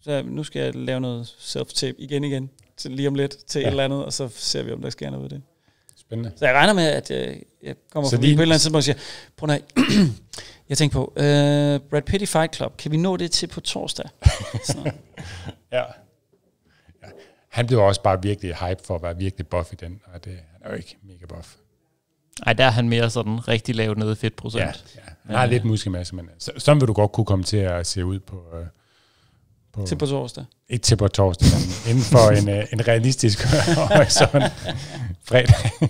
så nu skal jeg lave noget self-tape igen igen, til, lige om lidt, til ja. et eller andet, og så ser vi, om der sker noget ved det. Spændende. Så jeg regner med, at jeg, øh, jeg kommer så forbi lige... på et eller andet tidspunkt og siger, prøv at jeg tænker på, øh, Brad Pitt i Fight Club, kan vi nå det til på torsdag?
ja. ja. Han blev også bare virkelig hype for at være virkelig buff i den, og det, han er jo ikke mega buff.
Nej, der er han mere sådan rigtig lavt nede i fedtprocent. Ja, ja. Nej, har ja. lidt muskelmasse, men øh, så,
sådan vil du godt kunne komme til at se ud på... Øh, på til på torsdag. Ikke til på torsdag, men inden for en, øh, en realistisk horisont. fredag.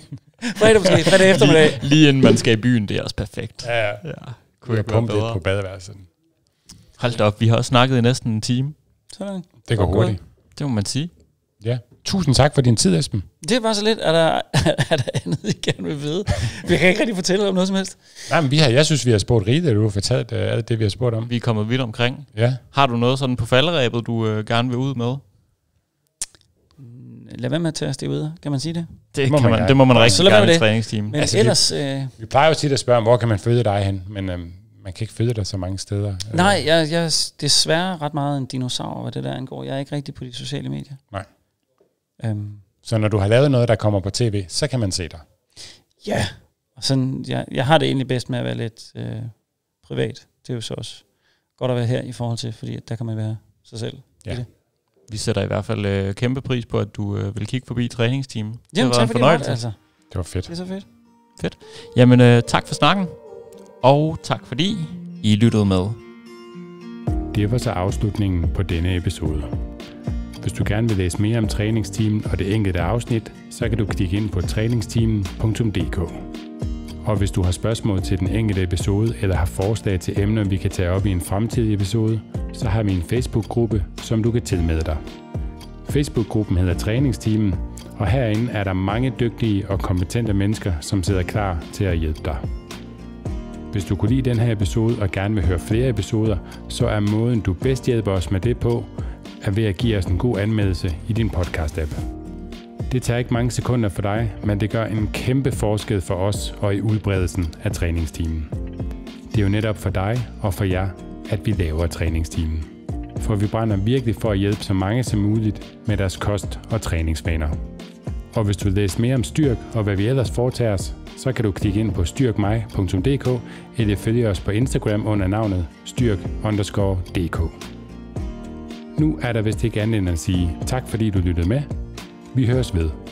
fredag måske, fredag eftermiddag. Lige, lige inden man skal i byen, det er også perfekt. Ja, ja. kunne jeg pumpe bedre. på badeværelset. Hold da op, vi har også snakket i næsten en time.
Sådan.
Det går hurtigt.
Det må man sige. Tusind
tak for din tid, Esben.
Det var så lidt. Er der, er der andet, I gerne vil vide? Vi kan ikke rigtig fortælle om noget som helst.
Nej,
men vi har, jeg synes, vi har spurgt rigtigt, at du har fortalt uh, alt det, vi har spurgt om. Vi
er kommet vidt omkring. Ja. Har du noget sådan på falderæbet, du uh, gerne vil ud med?
Mm, lad være med at tage os det ud, kan man sige det? Det, må kan man, man, det må man rigtig gerne i træningsteamen. Men altså, ellers... Vi, øh...
vi plejer jo tit at spørge, hvor kan man føde dig hen? Men øh, man kan ikke føde dig så mange steder.
Nej, jeg, jeg er desværre ret meget en dinosaur, hvad det der angår. Jeg er ikke rigtig på de sociale medier. Nej.
Um, Så når du har lavet noget, der kommer på tv,
så kan man se dig? Ja, og sådan, jeg, jeg har det egentlig bedst med at være lidt øh, privat. Det er jo så også godt at være her i forhold til, fordi der kan man være sig selv ja. i det.
Vi sætter i hvert fald øh, kæmpe pris på, at du øh, vil kigge forbi træningsteamet. Jamen, det var en fornøjelse. Det, altså. det var fedt. Det er så fedt. Fedt. Jamen, øh, tak for snakken, og tak fordi I lyttede med. Det var så afslutningen på denne episode.
Hvis du gerne vil læse mere om træningsteamen og det enkelte afsnit, så kan du klikke ind på træningsteamen.dk. Og hvis du har spørgsmål til den enkelte episode eller har forslag til emner, vi kan tage op i en fremtidig episode, så har vi en Facebook-gruppe, som du kan tilmelde dig. Facebook-gruppen hedder Træningsteamen, og herinde er der mange dygtige og kompetente mennesker, som sidder klar til at hjælpe dig. Hvis du kunne lide den her episode og gerne vil høre flere episoder, så er måden, du bedst hjælper os med det på, er ved at give os en god anmeldelse i din podcast-app. Det tager ikke mange sekunder for dig, men det gør en kæmpe forskel for os og i udbredelsen af træningstimen. Det er jo netop for dig og for jer, at vi laver træningstimen. For vi brænder virkelig for at hjælpe så mange som muligt med deres kost og træningsvaner. Og hvis du vil læse mere om Styrk og hvad vi ellers foretager os, så kan du klikke ind på styrkmig.dk eller følge os på Instagram under navnet styrk_dk. Nu er der vist ikke andet end at sige tak, fordi du lyttede med. Vi høres ved.